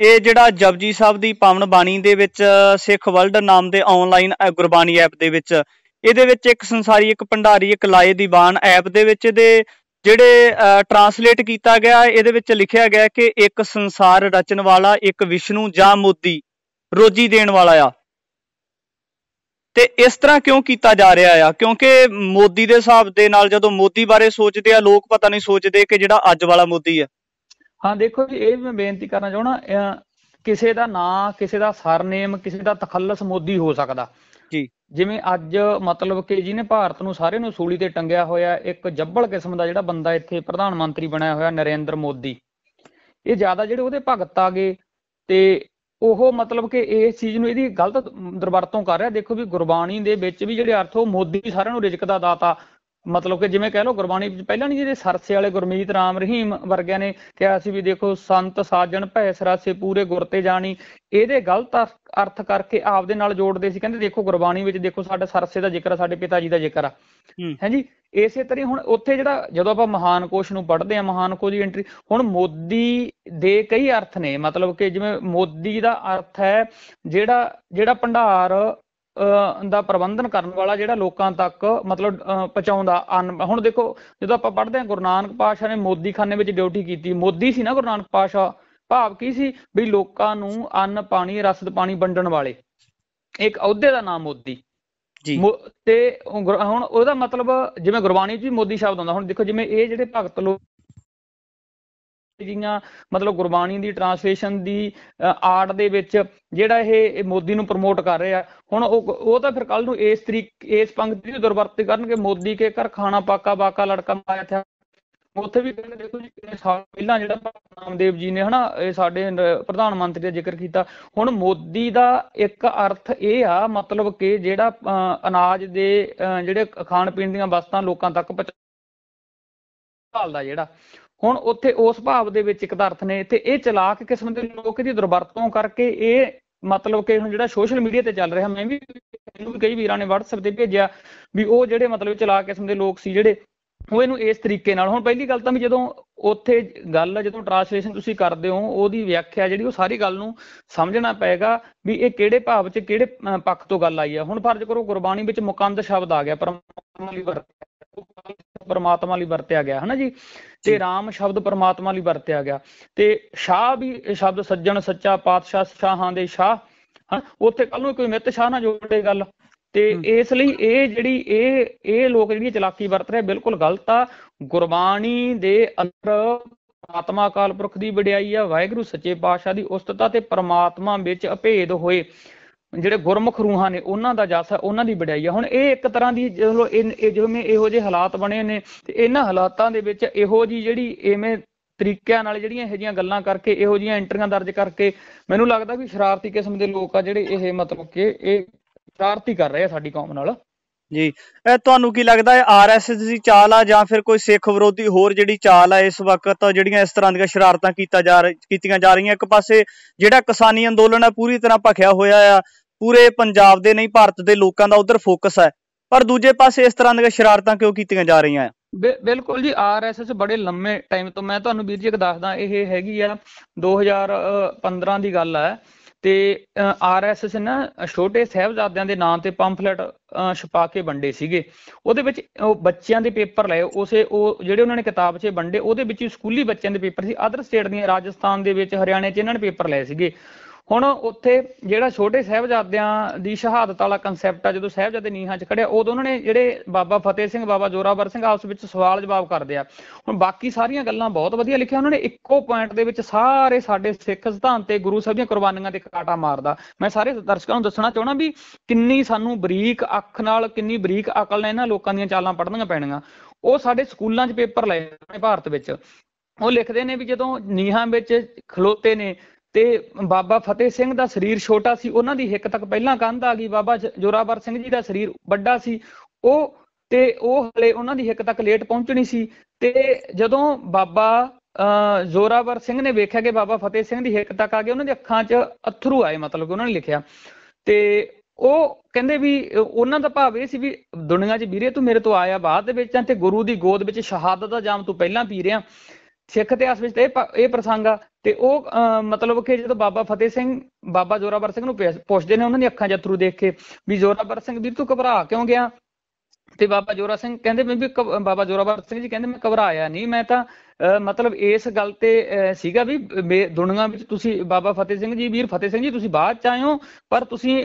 [SPEAKER 2] ਇਹ ਜਿਹੜਾ ਜਪਜੀ ਸਾਹਿਬ ਦੀ ਪਾਵਨ ਬਾਣੀ ਦੇ ਵਿੱਚ ਸਿੱਖ ਵਰਲਡ ਨਾਮ ਦੇ ਆਨਲਾਈਨ ਗੁਰਬਾਣੀ ਐਪ ਦੇ ਵਿੱਚ ਇਹਦੇ ਵਿੱਚ ਇੱਕ ਸੰਸਾਰੀ ਇੱਕ ਭੰਡਾਰੀ ਇੱਕ ਲਾਏ ਦੀ ਬਾਣ ਐਪ ਦੇ ਵਿੱਚ ਦੇ ਜਿਹੜੇ ਟਰਾਂਸਲੇਟ ਕੀਤਾ ਗਿਆ ਇਹਦੇ ਵਿੱਚ ਲਿਖਿਆ ਗਿਆ ਕਿ ਇੱਕ ਸੰਸਾਰ ਰਚਣ ਵਾਲਾ ਇੱਕ ਵਿਸ਼ਨੂੰ ਜਾਂ ਮੋਦੀ ਰੋਜੀ ਦੇਣ ਵਾਲਾ ਆ ਤੇ ਇਸ ਤਰ੍ਹਾਂ ਕਿਉਂ ਕੀਤਾ ਜਾ ਰਿਹਾ ਆ ਕਿਉਂਕਿ ਮੋਦੀ ਦੇ ਹਿਸਾਬ ਦੇ ਨਾਲ ਜਦੋਂ ਮੋਦੀ ਬਾਰੇ ਸੋਚਦੇ ਆ ਲੋਕ ਪਤਾ ਨਹੀਂ ਸੋਚਦੇ ਕਿ ਜਿਹੜਾ ਅੱਜ ਵਾਲਾ ਮੋਦੀ ਆ
[SPEAKER 1] ਹਾਂ ਦੇਖੋ ਜੀ ਇਹ ਮੈਂ ਬੇਨਤੀ ਕਰਨਾ ਚਾਹਣਾ ਕਿਸੇ ਦਾ ਨਾਂ ਕਿਸੇ ਦਾ ਸਰਨੇਮ ਕਿਸੇ ਦਾ ਤਖੱਲਸ ਮੋਦੀ ਹੋ ਸਕਦਾ ਜੀ ਜਿਵੇਂ ਅੱਜ ਮਤਲਬ ਕਿ ਜਿਹਨੇ ਭਾਰਤ ਨੂੰ ਸਾਰੇ ਨੂੰ ਸੂਲੀ ਤੇ ਟੰਗਿਆ ਹੋਇਆ ਇੱਕ ਜੱਬਲ ਕਿਸਮ ਦਾ ਜਿਹੜਾ ਬੰਦਾ ਇੱਥੇ ਪ੍ਰਧਾਨ ਮੰਤਰੀ ਬਣਾਇਆ ਹੋਇਆ ਨਰਿੰਦਰ ਮੋਦੀ ਇਹ ਜ਼ਿਆਦਾ ਜਿਹੜੇ ਉਹਦੇ ਭਗਤ ਆਗੇ ਤੇ ਉਹ ਮਤਲਬ ਕਿ ਇਹ ਚੀਜ਼ ਨੂੰ ਇਹਦੀ ਗਲਤ ਦੁਰਵਰਤੋਂ ਕਰ ਰਿਹਾ ਦੇਖੋ ਵੀ ਗੁਰਬਾਣੀ ਦੇ ਵਿੱਚ ਵੀ ਜਿਹੜੇ ਅਰਥ ਉਹ ਮੋਦੀ ਸਾਰਿਆਂ ਨੂੰ ਰਿਜ਼ਕ ਦਾ ਦਾਤਾ ਮਤਲਬ ਕਿ ਜਿਵੇਂ ਕਹਿ ਲੋ ਗੁਰਬਾਣੀ ਵਿੱਚ ਪਹਿਲਾਂ ਨਹੀਂ ਜਿਹੜੇ ਸਰਸੇ ਵਾਲੇ ਗੁਰਮੀਤ ਰਾਮ ਰਹੀਮ ਵਰਗਿਆਂ ਨੇ ਕਿਹਾ ਸੀ ਵੀ ਦੇਖੋ ਸੰਤ ਸਾਜਣ ਭੈ ਸਰਾਸੇ ਪੂਰੇ ਗੁਰ ਤੇ ਜਾਣੀ ਇਹਦੇ ਗਲਤ ਅਰਥ ਕਰਕੇ ਆਪਦੇ ਨਾਲ ਜੋੜਦੇ ਸੀ ਕਹਿੰਦੇ ਦੇਖੋ ਗੁਰਬਾਣੀ ਵਿੱਚ ਦੇਖੋ ਸਾਡਾ ਸਰਸੇ ਦਾ ਜ਼ਿਕਰ ਆ ਸਾਡੇ ਪਿਤਾ ਜੀ ਦਾ ਜ਼ਿਕਰ ਆ ਹਾਂਜੀ ਇਸੇ ਤਰ੍ਹਾਂ ਹੁਣ ਉੱਥੇ ਜਿਹੜਾ ਜਦੋਂ ਆਪਾਂ ਮਹਾਨ ਕੋਸ਼ ਨੂੰ ਪੜ੍ਹਦੇ ਆ ਮਹਾਨ ਕੋਸ਼ ਦੀ ਐਂਟਰੀ ਹੁਣ ਮੋਦੀ ਦੇ ਕਈ ਅਰਥ ਨੇ ਮਤਲਬ ਕਿ ਜਿਵੇਂ ਮੋਦੀ ਦਾ ਅਰਥ ਹੈ ਜਿਹੜਾ ਜਿਹੜਾ ਭੰਡਾਰ ਦਾ ਪ੍ਰਬੰਧਨ ਕਰਨ ਵਾਲਾ ਜਿਹੜਾ ਲੋਕਾਂ ਤੱਕ ਮਤਲਬ ਪਹੁੰਚਾਉਂਦਾ ਹੁਣ ਦੇਖੋ ਜਦੋਂ ਆਪਾਂ ਪੜ੍ਹਦੇ ਹਾਂ ਗੁਰੂ ਨਾਨਕ ਪਾਸ਼ਾ ਨੇ ਮੋਦੀ ਖਾਨੇ ਵਿੱਚ ਡਿਊਟੀ ਕੀਤੀ ਮੋਦੀ ਸੀ ਨਾ ਗੁਰੂ ਨਾਨਕ ਪਾਸ਼ਾ ਭਾਵ ਕੀ ਸੀ ਵੀ ਲੋਕਾਂ ਨੂੰ ਅੰਨ ਪਾਣੀ ਰਸਦ ਪਾਣੀ ਵੰਡਣ ਵਾਲੇ ਇੱਕ ਅਹੁਦੇ ਦਾ ਨਾਮ ਮੋਦੀ ਜੀ ਤੇ ਹੁਣ ਉਹਦਾ ਮਤਲਬ ਜਿਵੇਂ ਗੁਰਬਾਣੀ 'ਚ ਵੀ ਮੋਦੀ ਸ਼ਬਦ ਆਉਂਦਾ ਹੁਣ ਦੇਖੋ ਜਿਵੇਂ ਇਹ ਜਿਹੜੇ ਭਗਤ ਲੋਕ ਜਿਹੀਆਂ ਮਤਲਬ ਗੁਰਬਾਣੀ ਦੀ ਟਰਾਂਸਲੇਸ਼ਨ ਦੀ ਆਰਟ ਦੇ ਵਿੱਚ ਜਿਹੜਾ ਇਹ ਮੋਦੀ ਨੂੰ ਪ੍ਰਮੋਟ ਕਰ ਰਿਹਾ ਹੁਣ ਉਹ ਉਹ ਤਾਂ ਫਿਰ ਕੱਲ ਨੂੰ ਇਸ ਤਰੀਕ ਇਸ ਪੰਕਤੀ ਦੀ ਦੁਰਵਰਤੀ ਕਰਨਗੇ ਮੋਦੀ ਕੇ ਘਰ ਖਾਣਾ ਪਾਕਾ ਬਾਕਾ ਲੜਕਾ ਆਇਆ ਥਾ ਉੱਥੇ ਵੀ ਕਹਿੰਦੇ ਦੇਖੋ ਜੀ ਕਿੰਨੇ ਸਾਲ ਪਹਿਲਾਂ ਜਿਹੜਾ ਨਾਮਦੇਵ ਜੀ ਨੇ ਹਨਾ ਇਹ ਸਾਡੇ ਪ੍ਰਧਾਨ ਮੰਤਰੀ ਦਾ ਜ਼ਿਕਰ ਕੀਤਾ ਹੁਣ ਮੋਦੀ ਦਾ ਇੱਕ ਅਰਥ ਇਹ ਆ ਮਤਲਬ ਕਿ ਜਿਹੜਾ ਅਨਾਜ ਦੇ ਜਿਹੜੇ ਖਾਣ ਪੀਣ ਦੀਆਂ ਵਸਤਾਂ ਲੋਕਾਂ ਤੱਕ ਦਾ ਜਿਹੜਾ ਹੁਣ ਉੱਥੇ ਉਸ ਭਾਵ ਦੇ ਵਿੱਚ ਇੱਕ ਅਰਥ ਨੇ ਤੇ ਇਹ ਚਲਾਕ ਕਿਸਮ ਦੇ ਲੋਕ ਦੀ ਦੁਰਵਰਤੋਂ ਕਰਕੇ ਇਹ ਮਤਲਬ ਕਿ ਹੁਣ ਜਿਹੜਾ ਸੋਸ਼ਲ ਮੀਡੀਆ ਤੇ ਚੱਲ ਰਿਹਾ ਮੈਂ ਵੀ ਮੈਨੂੰ ਵੀ ਕਈ ਵੀਰਾਂ ਨੇ WhatsApp ਤੇ ਭੇਜਿਆ ਵੀ ਉਹ ਜਿਹੜੇ ਮਤਲਬ ਚਲਾਕ ਕਿਸਮ ਦੇ ਲੋਕ ਸੀ ਜਿਹੜੇ ਉਹ ਇਹਨੂੰ ਇਸ ਤਰੀਕੇ ਨਾਲ ਹੁਣ ਪਹਿਲੀ ਗੱਲ ਤਾਂ ਵੀ ਜਦੋਂ ਉੱਥੇ ਗੱਲ ਜਦੋਂ ਟ੍ਰਾਂਸਲੇਸ਼ਨ ਤੁਸੀਂ ਕਰਦੇ ਹੋ ਉਹਦੀ ਵਿਆਖਿਆ ਜਿਹੜੀ ਉਹ ਸਾਰੀ ਗੱਲ ਨੂੰ ਸਮਝਣਾ ਪਏਗਾ ਵੀ ਇਹ ਕਿਹੜੇ ਭਾਵ 'ਚ ਕਿਹੜੇ ਪੱਖ ਤੋਂ ਗੱਲ ਆਈ ਆ ਹੁਣ ਫਰਜ਼ ਕਰੋ ਗੁਰਬਾਣੀ ਵਿੱਚ ਮੁਕੰਦ ਸ਼ਬਦ ਆ ਗਿਆ ਪਰਮਾਤਮਾ ਲਈ ਵਰਤਿਆ ਪਰਮਾਤਮਾ ਲਈ ਵਰਤਿਆ ਗਿਆ ਹਨਾ ਜੀ ਤੇ RAM ਸ਼ਬਦ ਪਰਮਾਤਮਾ ਲਈ ਵਰਤਿਆ ਗਿਆ ਤੇ ਸ਼ਾਹ ਵੀ ਇਹ ਸ਼ਬਦ ਸੱਜਣ ਸੱਚਾ ਪਾਤਸ਼ਾਹ ਸ਼ਾਹਾਂ ਦੇ ਸ਼ਾਹ ਉੱਥੇ ਕੱਲ ਨੂੰ ਕੋਈ ਮਿੱਤ ਸ਼ਾਹ ਨਾ ਜੋੜੇ ਗੱਲ ਤੇ ਇਸ ਲਈ ਇਹ ਜਿਹੜੀ ਇਹ ਇਹ ਲੋਕ ਜਿਹੜੀ ਚਲਾਕੀ ਵਰਤ ਰਹੇ ਬਿਲਕੁਲ ਗਲਤ ਆ ਗੁਰਬਾਣੀ ਦੇ ਅੰਦਰ ਆਤਮਾ ਕਾਲਪੁਰਖ ਪੁਰਖ ਦੀ ਵਡਿਆਈ ਆ ਵਾਹਿਗੁਰੂ ਸੱਚੇ ਪਾਤਸ਼ਾਹ ਦੀ ਉਸਤਤਾ ਤੇ ਪਰਮਾਤਮਾ ਵਿੱਚ ਅਭੇਦ ਹੋਏ ਜਿਹੜੇ ਗੁਰਮੁਖ ਰੂਹਾਂ ਨੇ ਉਹਨਾਂ ਦਾ ਜਸ ਹੈ ਉਹਨਾਂ ਦੀ ਵਡਿਆਈ ਹੈ ਹੁਣ ਇਹ ਇੱਕ ਤਰ੍ਹਾਂ ਦੀ ਜਦੋਂ ਇਹ ਜਿਵੇਂ ਇਹੋ ਜਿਹੇ ਹਾਲਾਤ ਬਣੇ ਨੇ ਤੇ ਇਹਨਾਂ ਹਾਲਾਤਾਂ ਦੇ ਵਿੱਚ ਇਹੋ ਜੀ ਜਿਹੜੀ ਐਵੇਂ ਤਰੀਕਿਆਂ ਨਾਲ ਜਿਹੜੀਆਂ ਇਹੋ ਜੀਆਂ ਗੱਲਾਂ ਕਰਕੇ ਇਹੋ ਜੀਆਂ ਐਂਟਰੀਆਂ ਦਰਜ ਕਰਕੇ ਮੈਨੂੰ ਲੱਗਦਾ ਵੀ ਸ਼ਰਾਰਤੀ ਕਿਸਮ ਦੇ ਲੋਕ ਆ ਜਿਹੜੇ ਇਹ ਮਤਲਬ ਕਿ ਇਹ ਸ਼ਰਾਰਤੀ ਕਰ ਰਹੇ ਆ ਸਾਡੀ
[SPEAKER 2] ਕੌਮ ਨਾਲ ਜੀ ਇਹ ਤੁਹਾਨੂੰ ਕੀ ਲੱਗਦਾ ਹੈ ਆਰਐਸਐਸ ਦੀ ਚਾਲ ਆ ਜਾਂ ਫਿਰ ਕੋਈ ਸਿੱਖ ਵਿਰੋਧੀ ਹੋਰ ਜਿਹੜੀ ਚਾਲ ਆ ਇਸ ਵਕਤ ਜਿਹੜੀਆਂ ਇਸ ਤਰ੍ਹਾਂ ਦੀਆਂ ਸ਼ਰਾਰਤਾਂ ਕੀਤਾ ਜਾ ਕੀਤੀਆਂ ਜਾ ਰਹੀਆਂ ਇੱਕ ਪਾਸੇ ਜਿਹੜਾ ਕਿਸਾਨੀ ਅੰਦੋਲਨ ਆ ਪੂਰੀ ਤਰ੍ਹਾਂ ਭਖਿਆ ਹੋਇਆ ਆ ਪੂਰੇ ਪੰਜਾਬ ਦੇ ਨਹੀਂ ਭਾਰਤ ਦੇ ਲੋਕਾਂ ਦਾ ਉਧਰ ਫੋਕਸ ਹੈ ਪਰ ਦੂਜੇ ਪਾਸੇ ਇਸ ਤਰ੍ਹਾਂ ਦੀਆਂ ਸ਼ਰਾਰਤਾਂ ਕਿਉਂ ਕੀਤੀਆਂ ਜਾ ਰਹੀਆਂ ਆ
[SPEAKER 1] ਬਿਲਕੁਲ ਜੀ ਆਰਐਸਐਸ ਬੜੇ ਲੰਮੇ ਟਾਈਮ ਤੋਂ ਮੈਂ ਤੁਹਾਨੂੰ ਵੀਰ ਜੀ ਇੱਕ ਦੱਸਦਾ ਇਹ ਹੈਗੀ ਆ 2015 ਦੀ ਗੱਲ ਆ ਤੇ ਆਰਐਸਐਸ ਨਾ ਛੋਟੇ ਸਹਿਬਜ਼ਾਦਿਆਂ ਦੇ ਨਾਂ ਤੇ ਪੰਫਲੇਟ ਛਪਾ ਕੇ ਵੰਡੇ ਸੀਗੇ ਉਹਦੇ ਵਿੱਚ ਉਹ ਬੱਚਿਆਂ ਦੇ ਪੇਪਰ ਲਏ ਉਸੇ ਉਹ ਜਿਹੜੇ ਉਹਨਾਂ ਨੇ ਕਿਤਾਬ 'ਚ ਵੰਡੇ ਉਹਦੇ ਵਿੱਚ ਸਕੂਲੀ ਬੱਚਿਆਂ ਦੇ ਪੇਪਰ ਸੀ ਅਦਰ ਸਟੇਟ ਦੀਆਂ ਰਾਜਸਥਾਨ ਦੇ ਵਿੱਚ ਹਰਿਆਣੇ 'ਚ ਇਹਨਾਂ ਨੇ ਪੇਪਰ ਲਏ ਸੀਗੇ ਹੁਣ ਉੱਥੇ ਜਿਹੜਾ ਛੋਟੇ ਸਹਿਬਜ਼ਾਦਿਆਂ ਦੀ ਸ਼ਹਾਦਤ ਵਾਲਾ ਕਨਸੈਪਟ ਆ ਜਦੋਂ ਸਹਿਬਜ਼ਾਦੇ ਨੀਹਾਂ 'ਚ ਖੜਿਆ ਉਦੋਂ ਉਹਨਾਂ ਨੇ ਜਿਹੜੇ ਬਾਬਾ ਫਤਿਹ ਸਿੰਘ ਬਾਬਾ ਜੋਰਾਵਰ ਸਿੰਘ ਆਪਸ ਵਿੱਚ ਸਵਾਲ ਜਵਾਬ ਕਰਦੇ ਆ ਹੁਣ ਬਾਕੀ ਸਾਰੀਆਂ ਗੱਲਾਂ ਬਹੁਤ ਵਧੀਆ ਲਿਖਿਆ ਉਹਨਾਂ ਨੇ ਇੱਕੋ ਪੁਆਇੰਟ ਦੇ ਵਿੱਚ ਸਾਰੇ ਸਾਡੇ ਸਿੱਖ ਸਿਧਾਂਤ ਤੇ ਗੁਰੂ ਸਾਹਿਬ ਦੀਆਂ ਕੁਰਬਾਨੀਆਂ ਤੇ ਕਾਟਾ ਮਾਰਦਾ ਮੈਂ ਸਾਰੇ ਦਰਸ਼ਕਾਂ ਨੂੰ ਦੱਸਣਾ ਚਾਹਣਾ ਵੀ ਕਿੰਨੀ ਸਾਨੂੰ ਬਰੀਕ ਅੱਖ ਨਾਲ ਕਿੰਨੀ ਬਰੀਕ ਅਕਲ ਨਾਲ ਇਹਨਾਂ ਲੋਕਾਂ ਦੀਆਂ ਚਾਲਾਂ ਪੜ੍ਹਨੀਆਂ ਪੈਣੀਆਂ ਉਹ ਸਾਡੇ ਸਕੂਲਾਂ 'ਚ ਪੇਪਰ ਲਏ ਆਪਣੇ ਭਾਰਤ ਵਿੱਚ ਉਹ ਲਿਖਦੇ ਨੇ ਵੀ ਜਦੋਂ ਨੀਹਾਂ ਵਿੱਚ ਖਲੋਤੇ ਨੇ ਤੇ ਬਾਬਾ ਫਤਿਹ ਸਿੰਘ ਦਾ ਸਰੀਰ ਛੋਟਾ ਸੀ ਉਹਨਾਂ ਦੀ ਹਿੱਕ ਤੱਕ ਪਹਿਲਾਂ ਕੰਧ ਆ ਗਈ ਬਾਬਾ ਜੋਰਾਵਰ ਸਿੰਘ ਜੀ ਦਾ ਸਰੀਰ ਵੱਡਾ ਸੀ ਉਹ ਤੇ ਉਹ ਹਲੇ ਉਹਨਾਂ ਦੀ ਹਿੱਕ ਤੱਕ ਲੇਟ ਪਹੁੰਚਣੀ ਸੀ ਤੇ ਜਦੋਂ ਬਾਬਾ ਜ਼ੋਰਾਵਰ ਸਿੰਘ ਨੇ ਵੇਖਿਆ ਕਿ ਬਾਬਾ ਫਤਿਹ ਸਿੰਘ ਦੀ ਹਿੱਕ ਤੱਕ ਆ ਗਏ ਉਹਨਾਂ ਦੀ ਅੱਖਾਂ 'ਚ ਅਥਰੂ ਆਏ ਮਤਲਬ ਉਹਨਾਂ ਨੇ ਲਿਖਿਆ ਤੇ ਉਹ ਕਹਿੰਦੇ ਵੀ ਉਹਨਾਂ ਦਾ ਭਾਵ ਇਹ ਸੀ ਵੀ ਦੁਨੀਆ 'ਚ ਵੀਰੇ ਤੂੰ ਮੇਰੇ ਤੋਂ ਆਇਆ ਬਾਅਦ ਦੇ ਵਿੱਚ ਤੇ ਗੁਰੂ ਦੀ ਗੋਦ ਵਿੱਚ ਸ਼ਹਾਦਤ ਦਾ ਜਾਮ ਤੂੰ ਪਹਿਲਾਂ ਪੀ ਰਿਆ ਸਿੱਖ ਇਤਿਹਾਸ ਵਿੱਚ ਇਹ ਇਹ ਪ੍ਰਸੰਗ ਆ ਤੇ ਉਹ ਮਤਲਬ ਕਿ ਜਦੋਂ ਬਾਬਾ ਫਤਿਹ ਸਿੰਘ ਬਾਬਾ ਜ਼ੋਰਾਵਰ ਸਿੰਘ ਨੂੰ ਪੁੱਛਦੇ ਨੇ ਉਹਨਾਂ ਦੀ ਅੱਖਾਂ 'ਚ ਅਥਰੂ ਦੇਖ ਕੇ ਵੀ ਜ਼ੋਰਾਵਰ ਸਿੰਘ ਵੀਰ ਤੂੰ ਘਬਰਾ ਕਿਉਂ ਗਿਆ ਤੇ ਬਾਬਾ ਜੋਰਾ ਸਿੰਘ ਕਹਿੰਦੇ ਮੈਂ ਵੀ ਬਾਬਾ ਜੋਰਾਵਰ ਸਿੰਘ ਜੀ ਕਹਿੰਦੇ ਮੈਂ ਘਬਰਾਇਆ ਨਹੀਂ ਮੈਂ ਤਾਂ ਮਤਲਬ ਇਸ ਗੱਲ ਤੇ ਸੀਗਾ ਵੀ ਦੁਨੀਆ ਵਿੱਚ ਤੁਸੀਂ ਬਾਬਾ ਫਤਿਹ ਸਿੰਘ ਜੀ ਵੀਰ ਫਤਿਹ ਸਿੰਘ ਜੀ ਤੁਸੀਂ ਬਾਅਦ ਚ ਆਏ ਹੋ ਪਰ ਤੁਸੀਂ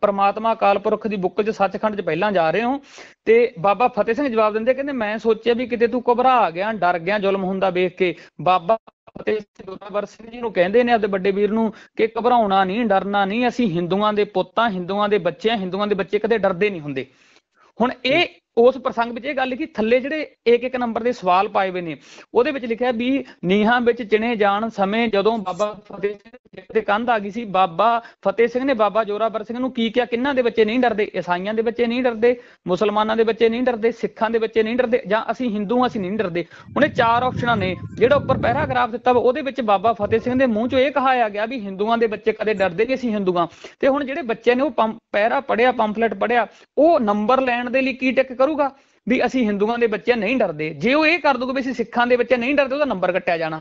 [SPEAKER 1] ਪ੍ਰਮਾਤਮਾ ਕਾਲਪੁਰਖ ਦੀ ਬੁੱਕ 'ਚ ਸੱਚਖੰਡ 'ਚ ਪਹਿਲਾਂ ਜਾ ਰਹੇ ਹੋ ਤੇ ਬਾਬਾ ਫਤਿਹ ਸਿੰਘ ਜਵਾਬ ਦਿੰਦੇ ਕਹਿੰਦੇ ਮੈਂ ਸੋਚਿਆ ਵੀ ਕਿਤੇ ਤੂੰ ਘਬਰਾ ਗਿਆ ਡਰ ਗਿਆ ਜ਼ੁਲਮ ਹੁੰਦਾ ਵੇਖ ਕੇ ਬਾਬਾ ਫਤਿਹ ਸਿੰਘ ਸਿੰਘ ਜੀ ਨੂੰ ਕਹਿੰਦੇ ਨੇ ਆਪਦੇ ਵੱਡੇ ਵੀਰ ਨੂੰ ਕਿ ਘਬਰਾਉਣਾ ਨਹੀਂ ਡਰਨਾ ਨਹੀਂ ਅਸੀਂ ਹਿੰਦੂਆਂ ਦੇ ਪੁੱਤਾਂ ਹਿੰਦੂਆਂ ਦੇ ਬੱਚੇ ਹਿੰਦੂਆਂ ਦੇ ਬੱਚੇ ਕਦੇ ਡਰਦੇ ਨਹੀਂ ਹੁੰਦੇ ਹੁਣ ਇਹ ਉਸ ਪ੍ਰਸੰਗ ਵਿੱਚ ਇਹ ਗੱਲ ਕਿ ਥੱਲੇ ਜਿਹੜੇ ਇੱਕ ਇੱਕ ਨੰਬਰ ਦੇ ਸਵਾਲ ਪਾਏ ਹੋਏ ਨੇ ਉਹਦੇ ਵਿੱਚ ਲਿਖਿਆ ਵੀ ਨੀਹਾਂ ਵਿੱਚ ਚਿਣੇ ਜਾਣ ਸਮੇਂ ਜਦੋਂ ਬਾਬਾ ਫਤਿਹ ਤੇ ਕੰਧ ਆ ਗਈ ਸੀ ਬਾਬਾ ਫਤਿਹ ਸਿੰਘ ਨੇ ਬਾਬਾ ਜੋਰਾਵਰ ਸਿੰਘ ਨੂੰ ਕੀ ਕਿਹਾ ਕਿੰਨਾਂ ਦੇ ਬੱਚੇ ਨਹੀਂ ਡਰਦੇ ਇਸਾਈਆਂ ਦੇ ਬੱਚੇ ਨਹੀਂ ਡਰਦੇ ਮੁਸਲਮਾਨਾਂ ਦੇ ਬੱਚੇ ਨਹੀਂ ਡਰਦੇ ਸਿੱਖਾਂ ਦੇ ਬੱਚੇ ਨਹੀਂ ਡਰਦੇ ਜਾਂ ਅਸੀਂ ਹਿੰਦੂ ਅਸੀਂ ਨਹੀਂ ਡਰਦੇ ਉਹਨੇ ਚਾਰ ਆਪਸ਼ਨਾਂ ਨੇ ਜਿਹੜਾ ਉੱਪਰ ਪੈਰਾਗ੍ਰਾਫ ਦਿੱਤਾ ਵਾ ਉਹਦੇ ਵਿੱਚ ਬਾਬਾ ਫਤਿਹ ਸਿੰਘ ਦੇ ਮੂੰਹ ਚੋਂ ਇਹ ਕਹਾਇਆ ਗਿਆ ਵੀ ਹਿੰਦੂਆਂ ਦੇ ਬੱਚੇ ਕਦੇ ਡਰਦੇ ਨਹੀਂ ਅਸੀਂ ਹਿੰਦੂਆਂ ਤੇ ਹੁਣ ਜਿਹੜੇ ਬੱਚੇ ਨੇ ਉਹ ਪੈਰਾ ਪੜਿਆ ਪੰਫਲੇਟ ਪੜਿਆ ਉਹ ਨੰਬਰ ਲੈਣ ਦੇ ਲਈ ਕੀ ਟਿਕ ਕਰੂਗਾ ਵੀ ਅਸੀਂ ਹਿੰਦੂਆਂ ਦੇ ਬੱਚੇ ਨਹੀਂ ਡਰਦੇ ਜੇ ਉਹ ਇਹ ਕਰ ਦੂਗਾ ਵੀ ਅਸੀਂ ਸਿੱਖਾਂ ਦੇ ਬੱਚੇ ਨਹੀਂ ਡਰਦੇ ਉਹਦਾ ਨੰਬਰ ਕੱਟਿਆ ਜਾਣਾ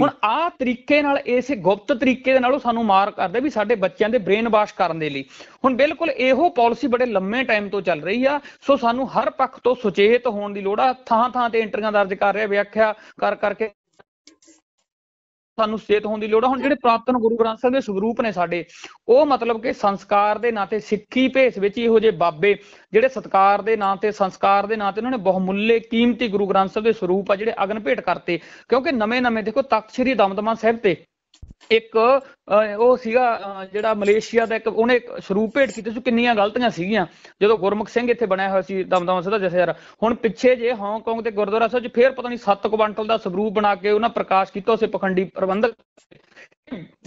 [SPEAKER 1] ਹੁਣ ਆ ਤਰੀਕੇ ਨਾਲ ਇਸੇ ਗੁਪਤ ਤਰੀਕੇ ਦੇ ਨਾਲ ਉਹ ਸਾਨੂੰ ਮਾਰ ਕਰਦੇ ਵੀ ਸਾਡੇ ਬੱਚਿਆਂ ਦੇ ਬ੍ਰੇਨ ਵਾਸ਼ ਕਰਨ ਦੇ ਲਈ ਹੁਣ ਬਿਲਕੁਲ ਇਹੋ ਪਾਲਿਸੀ ਬੜੇ ਲੰਮੇ ਟਾਈਮ ਤੋਂ ਚੱਲ ਰਹੀ ਆ ਸੋ ਸਾਨੂੰ ਹਰ ਪੱਖ ਤੋਂ ਸੁਚੇਤ ਹੋਣ ਦੀ ਲੋੜ ਆ ਥਾਂ ਥਾਂ ਤੇ ਇੰਟਰੀਆਂ ਦਰਜ ਕਰ ਰਿਹਾ ਵਿਆਖਿਆ ਕਰ ਕਰਕੇ ਸਾਨੂੰ ਸੇਤ ਹੋਣ ਦੀ ਲੋੜ ਹੁਣ ਜਿਹੜੇ ਪ੍ਰਾਪਤਨ ਗੁਰੂ ਗ੍ਰੰਥ ਸਾਹਿਬ ਦੇ ਸਵਰੂਪ ਨੇ ਸਾਡੇ ਉਹ ਮਤਲਬ ਕਿ ਸੰਸਕਾਰ ਦੇ ਨਾਂ ਤੇ ਸਿੱਖੀ ਭੇਸ ਵਿੱਚ ਇਹੋ ਜੇ ਬਾਬੇ ਜਿਹੜੇ ਸਤਕਾਰ ਦੇ ਨਾਂ ਤੇ ਸੰਸਕਾਰ ਦੇ ਨਾਂ ਤੇ ਉਹਨਾਂ ਨੇ ਬਹੁਮੁੱਲੇ ਕੀਮਤੀ ਗੁਰੂ ਗ੍ਰੰਥ ਸਾਹਿਬ ਦੇ ਸਰੂਪ ਆ ਜਿਹੜੇ ਅਗਨ ਭੇਟ ਕਰਤੇ ਕਿਉਂਕਿ ਨਵੇਂ ਨਵੇਂ ਦੇਖੋ ਤਖਤ ਸ੍ਰੀ ਦਮਦਮਾ ਸਾਹਿਬ ਤੇ ਇੱਕ ਉਹ ਸੀਗਾ ਜਿਹੜਾ ਮਲੇਸ਼ੀਆ ਦਾ ਇੱਕ ਉਹਨੇ ਸਰੂਪ ਭੇਟ ਕੀਤੀ ਸੀ ਕਿੰਨੀਆਂ ਗਲਤੀਆਂ ਸੀਗੀਆਂ ਜਦੋਂ ਗੁਰਮੁਖ ਸਿੰਘ ਇੱਥੇ ਬਣਿਆ ਹੋਇਆ ਸੀ ਦਮਦਮਾ ਸਦਾ ਯਾਰ ਹੁਣ ਪਿੱਛੇ ਜੇ ਹਾਂਗਕਾਂਗ ਤੇ ਗੁਰਦੁਆਰਾ ਸਾਹਿਬ 'ਚ ਫੇਰ ਪਤਾ ਨਹੀਂ 7 ਕੁਇੰਟਲ ਦਾ ਸਰੂਪ ਬਣਾ ਕੇ ਉਹਨਾਂ ਪ੍ਰਕਾਸ਼ ਕੀਤਾ ਉਸੇ ਪਖੰਡੀ ਪ੍ਰਬੰਧਕ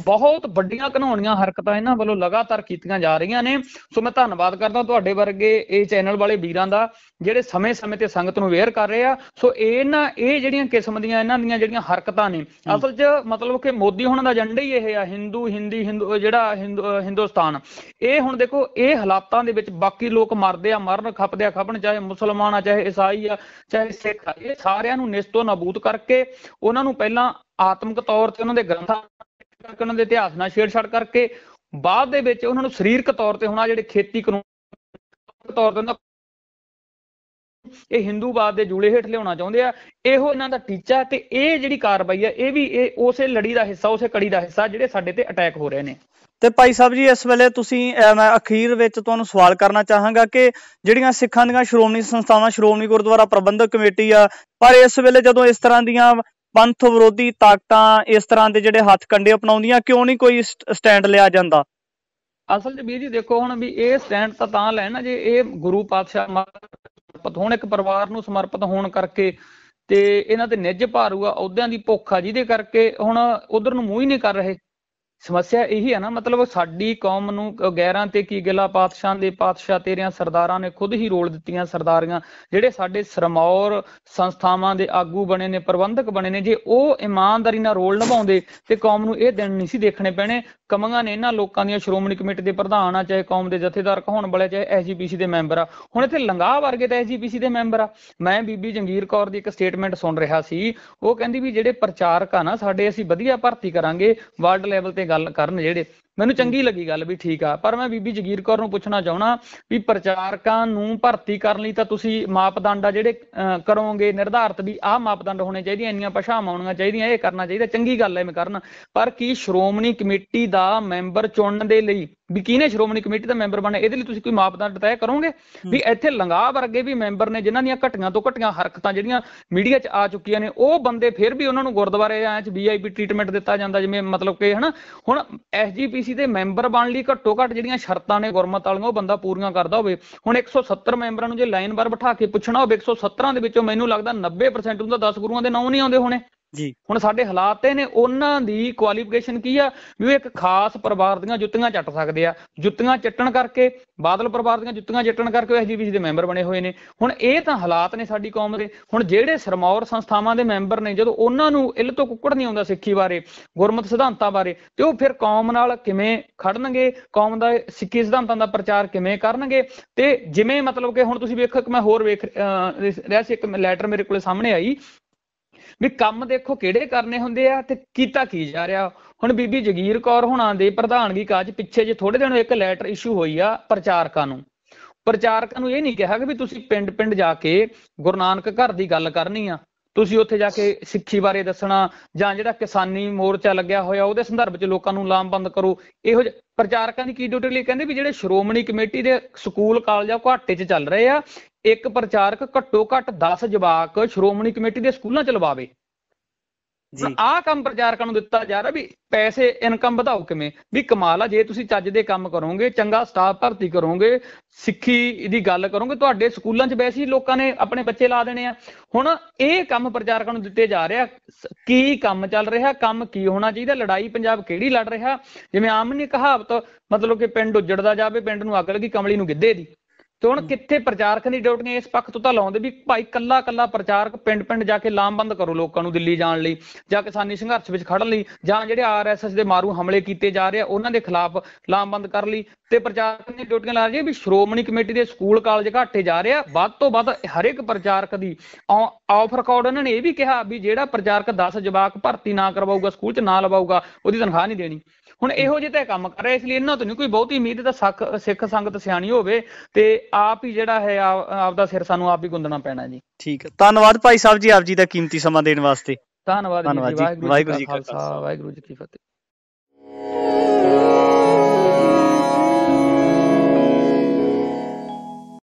[SPEAKER 1] ਬਹੁਤ ਵੱਡੀਆਂ ਘਨੌਣੀਆਂ ਹਰਕਤਾਂ ਇਹਨਾਂ ਵੱਲੋਂ ਲਗਾਤਾਰ ਕੀਤੀਆਂ ਜਾ ਰਹੀਆਂ ਨੇ ਸੋ ਮੈਂ ਧੰਨਵਾਦ ਕਰਦਾ ਤੁਹਾਡੇ ਵਰਗੇ ਇਹ ਚੈਨਲ ਵਾਲੇ ਵੀਰਾਂ ਦਾ ਜਿਹੜੇ ਸਮੇਂ-ਸਮੇਂ ਤੇ ਸੰਗਤ ਨੂੰ ਵੇਅਰ ਕਰ ਰਹੇ ਆ ਸੋ ਇਹ ਨਾ ਇਹ ਜਿਹੜੀਆਂ ਕਿਸਮ ਦੀਆਂ ਇਹਨਾਂ ਦੀਆਂ ਜਿਹੜੀਆਂ ਹਰਕਤਾਂ ਨੇ ਅਸਲ 'ਚ ਮਤਲਬ ਕਿ ਮੋਦੀ ਹੁਣਾਂ ਦਾ ਏਜੰਡਾ ਹੀ ਇਹ ਆ ਹਿੰਦੂ ਹਿੰਦੀ ਹਿੰਦੂ ਜਿਹੜਾ ਹਿੰਦੁਸਤਾਨ ਇਹ ਹੁਣ ਦੇਖੋ ਇਹ ਹਾਲਾਤਾਂ ਦੇ ਵਿੱਚ ਬਾਕੀ ਲੋਕ ਮਰਦੇ ਆ ਮਰਨ ਖਪਦੇ ਆ ਖਪਣ ਚਾਹੇ ਮੁਸਲਮਾਨ ਆ ਚਾਹੇ ਈਸਾਈ ਆ ਚਾਹੇ ਸਿੱਖ ਆ ਇਹ ਸਾਰਿਆਂ ਨੂੰ ਨਿਸਤੋ ਨਾਬੂਦ ਕਰਕੇ ਉਹਨਾਂ ਨੂੰ ਪਹਿਲਾਂ ਆਤਮਿਕ ਤੌਰ ਤੇ ਉਹਨਾਂ ਦੇ ਗ੍ਰੰਥਾਂ ਕਰਕੇ ਉਹਨਾਂ ਦੇ ਇਤਿਹਾਸ ਨਾਲ ਛੇੜਛਾੜ ਕਰਕੇ ਬਾਅਦ ਦੇ ਵਿੱਚ ਉਹਨਾਂ ਨੂੰ ਸਰੀਰਕ ਤੌਰ ਤੇ ਹੋਣਾ ਜਿਹੜੇ ਖੇਤੀ ਕਾਨੂੰਨ ਤੌਰ ਤੇ ਉਹਨਾਂ ਇਹ ਹਿੰਦੂਵਾਦ ਦੇ ਜੂਲੇ ਹੇਠ ਲਿਆਉਣਾ ਚਾਹੁੰਦੇ ਆ ਇਹੋ ਇਹਨਾਂ ਦਾ ਟੀਚਾ ਤੇ ਇਹ ਜਿਹੜੀ ਕਾਰਵਾਈ ਆ ਇਹ ਵੀ ਇਹ ਉਸੇ ਲੜੀ ਦਾ ਹਿੱਸਾ ਉਸੇ ਕੜੀ ਦਾ ਹਿੱਸਾ ਜਿਹੜੇ ਸਾਡੇ ਤੇ ਅਟੈਕ
[SPEAKER 2] ਹੋ ਰਹੇ ਨੇ ਤੇ ਭਾਈ ਸਾਹਿਬ ਜੀ ਇਸ ਵੇਲੇ ਤੁਸੀਂ ਮੈਂ ਅਖੀਰ ਵਿੱਚ ਤੁਹਾਨੂੰ ਸਵਾਲ ਕਰਨਾ ਚਾਹਾਂਗਾ ਕਿ ਜਿਹੜੀਆਂ ਸਿੱਖਾਂ ਦੀਆਂ ਸ਼੍ਰੋਮਣੀ ਸੰਸਥਾਵਾਂ ਸ਼੍ਰੋਮਣੀ ਗੁਰਦੁਆਰਾ ਪ੍ਰਬੰਧਕ ਕਮੇਟੀ ਆ ਪਰ ਇਸ ਵੇਲੇ ਜਦੋਂ ਇਸ ਤਰ੍ਹਾਂ ਦੀਆਂ ਪੰਥ ਵਿਰੋਧੀ ਤਾਕਤਾਂ ਇਸ ਤਰ੍ਹਾਂ ਦੇ ਜਿਹੜੇ ਹੱਥ ਕੰਡੇ ਅਪਣਾਉਂਦੀਆਂ ਕਿਉਂ ਨਹੀਂ ਕੋਈ ਸਟੈਂਡ ਲਿਆ ਜਾਂਦਾ
[SPEAKER 1] ਅਸਲ 'ਚ ਵੀਰ ਜੀ ਦੇਖੋ ਹੁਣ ਵੀ ਇਹ ਸਟੈਂਡ ਤਾਂ ਤਾਂ ਲੈਣਾ ਜੇ ਇਹ ਗੁਰੂ ਪਾਤਸ਼ਾਹ ਸਮਰਪਿਤ ਹੋਣ ਇੱਕ ਪਰਿਵਾਰ ਨੂੰ ਸਮਰਪਿਤ ਹੋਣ ਕਰਕੇ ਤੇ ਇਹਨਾਂ ਤੇ ਨਿੱਜ ਭਾਰੂ ਆ ਅਹੁਦਿਆਂ ਦੀ ਭੁੱਖ ਆ ਜਿਹਦੇ ਕਰਕੇ ਹੁਣ ਉਧਰ ਨੂੰ ਮੂੰਹ ਹੀ ਨਹੀਂ ਕਰ ਰਹੇ ਸਮੱਸਿਆ ਇਹੀ ਹੈ ਨਾ ਮਤਲਬ ਸਾਡੀ ਕੌਮ ਨੂੰ ਗੈਰਾਂ ਤੇ ਕੀ ਗਿਲਾ ਪਾਤਸ਼ਾਹ ਦੇ ਪਾਤਸ਼ਾਹ ਤੇਰਿਆਂ ਸਰਦਾਰਾਂ ਨੇ ਖੁਦ ਹੀ ਰੋਲ ਦਿੱਤੀਆਂ ਸਰਦਾਰੀਆਂ ਜਿਹੜੇ ਸਾਡੇ ਸਰਮੌਰ ਸੰਸਥਾਵਾਂ ਦੇ ਆਗੂ ਬਣੇ ਨੇ ਪ੍ਰਬੰਧਕ ਬਣੇ ਨੇ ਜੇ ਉਹ ਇਮਾਨਦਾਰੀ ਨਾਲ ਰੋਲ ਨਿਭਾਉਂਦੇ ਤੇ ਕੌਮ ਨੂੰ ਇਹ ਦਿਨ ਨਹੀਂ ਸੀ ਦੇਖਣੇ ਪੈਣੇ ਕਮੰਗਾਂ ਨੇ ਇਹਨਾਂ ਲੋਕਾਂ ਦੀਆਂ ਸ਼੍ਰੋਮਣੀ ਕਮੇਟੀ ਦੇ ਪ੍ਰਧਾਨ ਆ ਚਾਹੇ ਕੌਮ ਦੇ ਜਥੇਦਾਰ ਕਹੋਣ ਵਾਲੇ ਚਾਹੇ ਐਸਜੀਪੀਸੀ ਦੇ ਮੈਂਬਰ ਆ ਹੁਣ ਇੱਥੇ ਲੰਗਾਹ ਵਰਗੇ ਤੇ ਐਸਜੀਪੀਸੀ ਦੇ ਮੈਂਬਰ ਆ ਮੈਂ ਬੀਬੀ ਜੰਗੀਰ ਕੌਰ ਦੀ ਇੱਕ ਸਟੇਟਮੈਂਟ ਸੁਣ ਰਿਹਾ ਸੀ ਉਹ ਕਹਿੰਦੀ ਵੀ ਜਿਹੜੇ ਪ੍ਰਚਾਰਕ ਆ ਨਾ ਸਾਡੇ ਅਸੀਂ ਵਧੀਆ ਭਰਤੀ ਕਰਾਂਗੇ ਵਰਲਡ ਲੈਵਲ ਤੇ ਗੱਲ ਕਰਨ ਜਿਹੜੇ ਮੈਨੂੰ ਚੰਗੀ ਲੱਗੀ ਗੱਲ ਵੀ ਠੀਕ ਆ ਪਰ ਮੈਂ ਬੀਬੀ ਜਗੀਰ ਕੌਰ ਨੂੰ ਪੁੱਛਣਾ ਚਾਹਣਾ ਵੀ ਪ੍ਰਚਾਰਕਾਂ ਨੂੰ ਭਰਤੀ ਕਰਨ ਲਈ ਤਾਂ ਤੁਸੀਂ ਮਾਪਦੰਡ ਆ ਜਿਹੜੇ ਕਰੋਗੇ ਨਿਰਧਾਰਤ ਵੀ ਆਹ ਮਾਪਦੰਡ ਹੋਣੇ ਚਾਹੀਦੇ ਇੰਨੀਆਂ ਭਾਸ਼ਾਵਾਂ ਆਉਣੀਆਂ ਚਾਹੀਦੀਆਂ ਇਹ ਕਰਨਾ ਚਾਹੀਦਾ ਚੰਗੀ ਗੱਲ ਐ ਮੈਂ ਕਰਨ ਪਰ ਕੀ ਸ਼੍ਰੋਮਣੀ ਕਮੇਟੀ ਦਾ ਮੈਂਬਰ ਚੁਣਨ ਦੇ ਲਈ ਵੀ ਕਿਹਨੇ ਸ਼੍ਰੋਮਣੀ ਕਮੇਟੀ ਦਾ ਮੈਂਬਰ ਬਣਨਾ ਇਹਦੇ ਲਈ ਤੁਸੀਂ ਕੋਈ ਮਾਪਦੰਡ ਤੈਅ ਕਰੋਗੇ ਵੀ ਇੱਥੇ ਲੰਗਾਹ ਵਰਗੇ ਵੀ ਮੈਂਬਰ ਨੇ ਜਿਨ੍ਹਾਂ ਦੀਆਂ ਘਟੀਆਂ ਤੋਂ ਘਟੀਆਂ ਹਰਕਤਾਂ ਜਿਹੜੀਆਂ ਮੀਡੀਆ 'ਚ ਆ ਚੁੱਕੀਆਂ ਨੇ ਉਹ ਬੰਦੇ ਫਿਰ ਵੀ ਉਹਨਾਂ ਨੂੰ ਗੁਰਦੁਆਰੇ ਆਂ 'ਚ ਵੀਆਈਪੀ ਟ੍ਰੀਟਮੈਂਟ ਦਿੱਤਾ ਜਾਂਦਾ ਜਿਵੇਂ ਮਤਲਬ ਕਿ ਹਨਾ ਹੁਣ ਐਸਜੀਪੀ ਡੀਸੀ ਦੇ ਮੈਂਬਰ ਬਣਨ ਲਈ ਘੱਟੋ ਘੱਟ ਜਿਹੜੀਆਂ ਸ਼ਰਤਾਂ ਨੇ ਗੁਰਮਤ ਵਾਲੀਆਂ ਉਹ ਬੰਦਾ ਪੂਰੀਆਂ ਕਰਦਾ ਹੋਵੇ ਹੁਣ 170 ਮੈਂਬਰਾਂ ਨੂੰ ਜੇ ਲਾਈਨ ਬਾਰ ਬਿਠਾ ਕੇ ਪੁੱਛਣਾ ਹੋਵੇ 170 ਦੇ ਵਿੱਚੋਂ ਮੈਨੂੰ ਲੱਗਦਾ 90% ਨੂੰ ਤਾਂ 10 ਗੁਰੂਆਂ ਦੇ ਨਾਂ ਨਹੀਂ ਆਉਂਦੇ ਹੋਣੇ ਜੀ ਹੁਣ ਸਾਡੇ ਹਾਲਾਤ ਇਹ ਨੇ ਉਹਨਾਂ ਦੀ ਕੁਆਲੀਫਿਕੇਸ਼ਨ ਕੀ ਆ ਵੀ ਉਹ ਇੱਕ ਖਾਸ ਪਰਿਵਾਰ ਦੀਆਂ ਜੁੱਤੀਆਂ ਚੱਟ ਸਕਦੇ ਆ ਜੁੱਤੀਆਂ ਚੱਟਣ ਕਰਕੇ ਬਾਦਲ ਪਰਿਵਾਰ ਦੀਆਂ ਜੁੱਤੀਆਂ ਚੱਟਣ ਕਰਕੇ ਉਹ ਵੀ ਦੇ ਮੈਂਬਰ ਬਣੇ ਹੋਏ ਨੇ ਹੁਣ ਇਹ ਤਾਂ ਹਾਲਾਤ ਨੇ ਸਾਡੀ ਕੌਮ ਦੇ ਹੁਣ ਜਿਹੜੇ ਸਰਮੌਰ ਸੰਸਥਾਵਾਂ ਦੇ ਮੈਂਬਰ ਨੇ ਜਦੋਂ ਉਹਨਾਂ ਨੂੰ ਇਲ ਤੋਂ ਕੁੱਕੜ ਨਹੀਂ ਆਉਂਦਾ ਸਿੱਖੀ ਬਾਰੇ ਗੁਰਮਤ ਸਿਧਾਂਤਾਂ ਬਾਰੇ ਤੇ ਉਹ ਫਿਰ ਕੌਮ ਨਾਲ ਕਿਵੇਂ ਖੜਨਗੇ ਕੌਮ ਦਾ ਸਿੱਖੀ ਸਿਧਾਂਤਾਂ ਦਾ ਪ੍ਰਚਾਰ ਕਿਵੇਂ ਕਰਨਗੇ ਤੇ ਜਿਵੇਂ ਮਤਲਬ ਕਿ ਹੁਣ ਤੁਸੀਂ ਵੇਖੋ ਕਿ ਮੈਂ ਹੋਰ ਵੇਖ ਰਿਹਾ ਸੀ ਇੱਕ ਲੈਟਰ ਮੇਰੇ ਕੋਲੇ ਸਾਹਮਣੇ ਆਈ ਵੀ ਕੰਮ ਦੇਖੋ ਕਿਹੜੇ ਕਰਨੇ ਹੁੰਦੇ ਆ ਤੇ ਕੀਤਾ ਕੀ ਜਾ ਰਿਹਾ ਹੁਣ ਬੀਬੀ ਜਗੀਰ ਕੌਰ ਹੁਣਾਂ ਦੇ ਪ੍ਰਧਾਨਗੀ ਕਾਜ ਪਿੱਛੇ ਜੇ ਥੋੜੇ ਦਿਨ ਇੱਕ ਲੈਟਰ ਇਸ਼ੂ ਹੋਈ ਆ ਪ੍ਰਚਾਰਕਾਂ ਨੂੰ ਪ੍ਰਚਾਰਕਾਂ ਨੂੰ ਇਹ ਨਹੀਂ ਕਿਹਾ ਕਿ ਵੀ ਤੁਸੀਂ ਪਿੰਡ-ਪਿੰਡ ਜਾ ਕੇ ਗੁਰੂ ਨਾਨਕ ਘਰ ਦੀ ਗੱਲ ਕਰਨੀ ਆ ਤੁਸੀਂ ਉੱਥੇ ਜਾ ਕੇ ਸਿੱਖੀ ਬਾਰੇ ਦੱਸਣਾ ਜਾਂ ਜਿਹੜਾ ਕਿਸਾਨੀ ਮੋਰਚਾ ਲੱਗਿਆ ਹੋਇਆ ਉਹਦੇ ਸੰਦਰਭ 'ਚ ਲੋਕਾਂ ਨੂੰ ਲਾਮਬੰਦ ਕਰੋ ਇਹੋ ਜਿਹੇ ਪ੍ਰਚਾਰਕਾਂ ਦੀ ਕੀ ਡਿਊਟੀ ਲਈ ਕਹਿੰਦੇ ਵੀ ਜਿਹੜੇ ਸ਼੍ਰੋਮਣੀ ਕਮੇਟੀ ਦੇ ਸਕੂਲ ਕਾਲਜਾਂ ਘਾਟੇ 'ਚ ਚੱਲ ਰਹੇ ਆ ਇੱਕ ਪ੍ਰਚਾਰਕ ਘੱਟੋ ਘੱਟ 10 ਜਵਾਕ ਸ਼੍ਰੋਮਣੀ ਕਮੇਟੀ ਦੇ ਸਕੂਲਾਂ ਚ ਲਵਾਵੇ ਜੀ ਆਹ ਕੰਮ ਪ੍ਰਚਾਰਕਾਂ ਨੂੰ ਦਿੱਤਾ ਜਾ ਰਿਹਾ ਵੀ ਪੈਸੇ ਇਨਕਮ ਵਧਾਓ ਕਿਵੇਂ ਵੀ ਕਮਾਲ ਆ ਜੇ ਤੁਸੀਂ ਚੱਜ ਦੇ ਕੰਮ ਕਰੋਗੇ ਚੰਗਾ ਸਟਾਫ ਭਰਤੀ ਕਰੋਗੇ ਸਿੱਖੀ ਦੀ ਗੱਲ ਕਰੋਗੇ ਤੁਹਾਡੇ ਸਕੂਲਾਂ 'ਚ ਬੈਸੀ ਲੋਕਾਂ ਨੇ ਆਪਣੇ ਬੱਚੇ ਲਾ ਦੇਣੇ ਆ ਹੁਣ ਇਹ ਕੰਮ ਪ੍ਰਚਾਰਕਾਂ ਨੂੰ ਦਿੱਤੇ ਜਾ ਰਿਹਾ ਕੀ ਕੰਮ ਚੱਲ ਰਿਹਾ ਕੰਮ ਕੀ ਹੋਣਾ ਚਾਹੀਦਾ ਲੜਾਈ ਪੰਜਾਬ ਕਿਹੜੀ ਲੜ ਰਿਹਾ ਜਿਵੇਂ ਆਮ ਨਹੀਂ ਕਹਾਵਤ ਮਤਲਬ ਕਿ ਪਿੰਡ ਉਜੜਦਾ ਜਾਵੇ ਪਿੰਡ ਨੂੰ ਅੱਗ ਲੱਗੀ ਕਮਲੀ ਨੂੰ ਗਿੱਧੇ ਦੀ ਤੇ ਹੁਣ ਕਿੱਥੇ ਪ੍ਰਚਾਰਕ ਦੀ ਡਿਊਟੀਆਂ ਇਸ ਪੱਖ ਤੋਂ ਤਾਂ ਲਾਉਂਦੇ ਵੀ ਭਾਈ ਕੱਲਾ ਕੱਲਾ ਪ੍ਰਚਾਰਕ ਪਿੰਡ ਪਿੰਡ ਜਾ ਕੇ ਲਾਮਬੰਦ ਕਰੋ ਲੋਕਾਂ ਨੂੰ ਦਿੱਲੀ ਜਾਣ ਲਈ ਜਾਂ ਕਿਸਾਨੀ ਸੰਘਰਸ਼ ਵਿੱਚ ਖੜਨ ਲਈ ਜਾਂ ਜਿਹੜੇ ਆਰਐਸਐਸ ਦੇ ਮਾਰੂ ਹਮਲੇ ਕੀਤੇ ਜਾ ਰਹੇ ਆ ਉਹਨਾਂ ਦੇ ਖਿਲਾਫ ਲਾਮਬੰਦ ਕਰ ਲਈ ਤੇ ਪ੍ਰਚਾਰਕ ਦੀ ਡਿਊਟੀਆਂ ਲਾ ਰਹੀ ਵੀ ਸ਼੍ਰੋਮਣੀ ਕਮੇਟੀ ਦੇ ਸਕੂਲ ਕਾਲਜ ਘਾਟੇ ਜਾ ਰਹੇ ਆ ਵੱਧ ਤੋਂ ਵੱਧ ਹਰੇਕ ਪ੍ਰਚਾਰਕ ਦੀ ਆਫ ਰਿਕਾਰਡ ਉਹਨਾਂ ਨੇ ਇਹ ਵੀ ਕਿਹਾ ਵੀ ਜਿਹੜਾ ਪ੍ਰਚਾਰਕ 10 ਜਵਾਕ ਭਰਤੀ ਨਾ ਕਰਵਾਊਗਾ ਸਕੂਲ 'ਚ ਨਾ ਲਵਾਊਗਾ ਉਹਦੀ ਤਨਖਾਹ ਨਹੀਂ ਦੇਣੀ ਹੁਣ ਇਹੋ ਜਿਹੇ ਤਾਂ ਕੰਮ ਕਰ ਰਿਹਾ ਇਸ ਲਈ ਇਹਨਾਂ ਤੋਂ ਨਹੀਂ ਕੋਈ ਬਹੁਤੀ ਉਮੀਦ ਤਾਂ ਸਿੱਖ ਸੰਗਤ ਸਿਆਣੀ ਹੋਵੇ ਤੇ ਆਪ ਹੀ ਜਿਹੜਾ ਹੈ ਆਪ ਦਾ ਸਿਰ ਸਾਨੂੰ ਆਪ ਹੀ ਗੁੰਦਣਾ ਪੈਣਾ ਜੀ
[SPEAKER 2] ਠੀਕ ਹੈ ਧੰਨਵਾਦ ਭਾਈ ਸਾਹਿਬ ਜੀ ਆਪ ਜੀ ਦਾ ਕੀਮਤੀ ਸਮਾਂ ਦੇਣ ਵਾਸਤੇ ਧੰਨਵਾਦ ਜੀ ਵਾਹਿਗੁਰੂ ਜੀ ਕਾ ਖਾਲਸਾ ਵਾਹਿਗੁਰੂ ਜੀ ਕੀ ਫਤਿਹ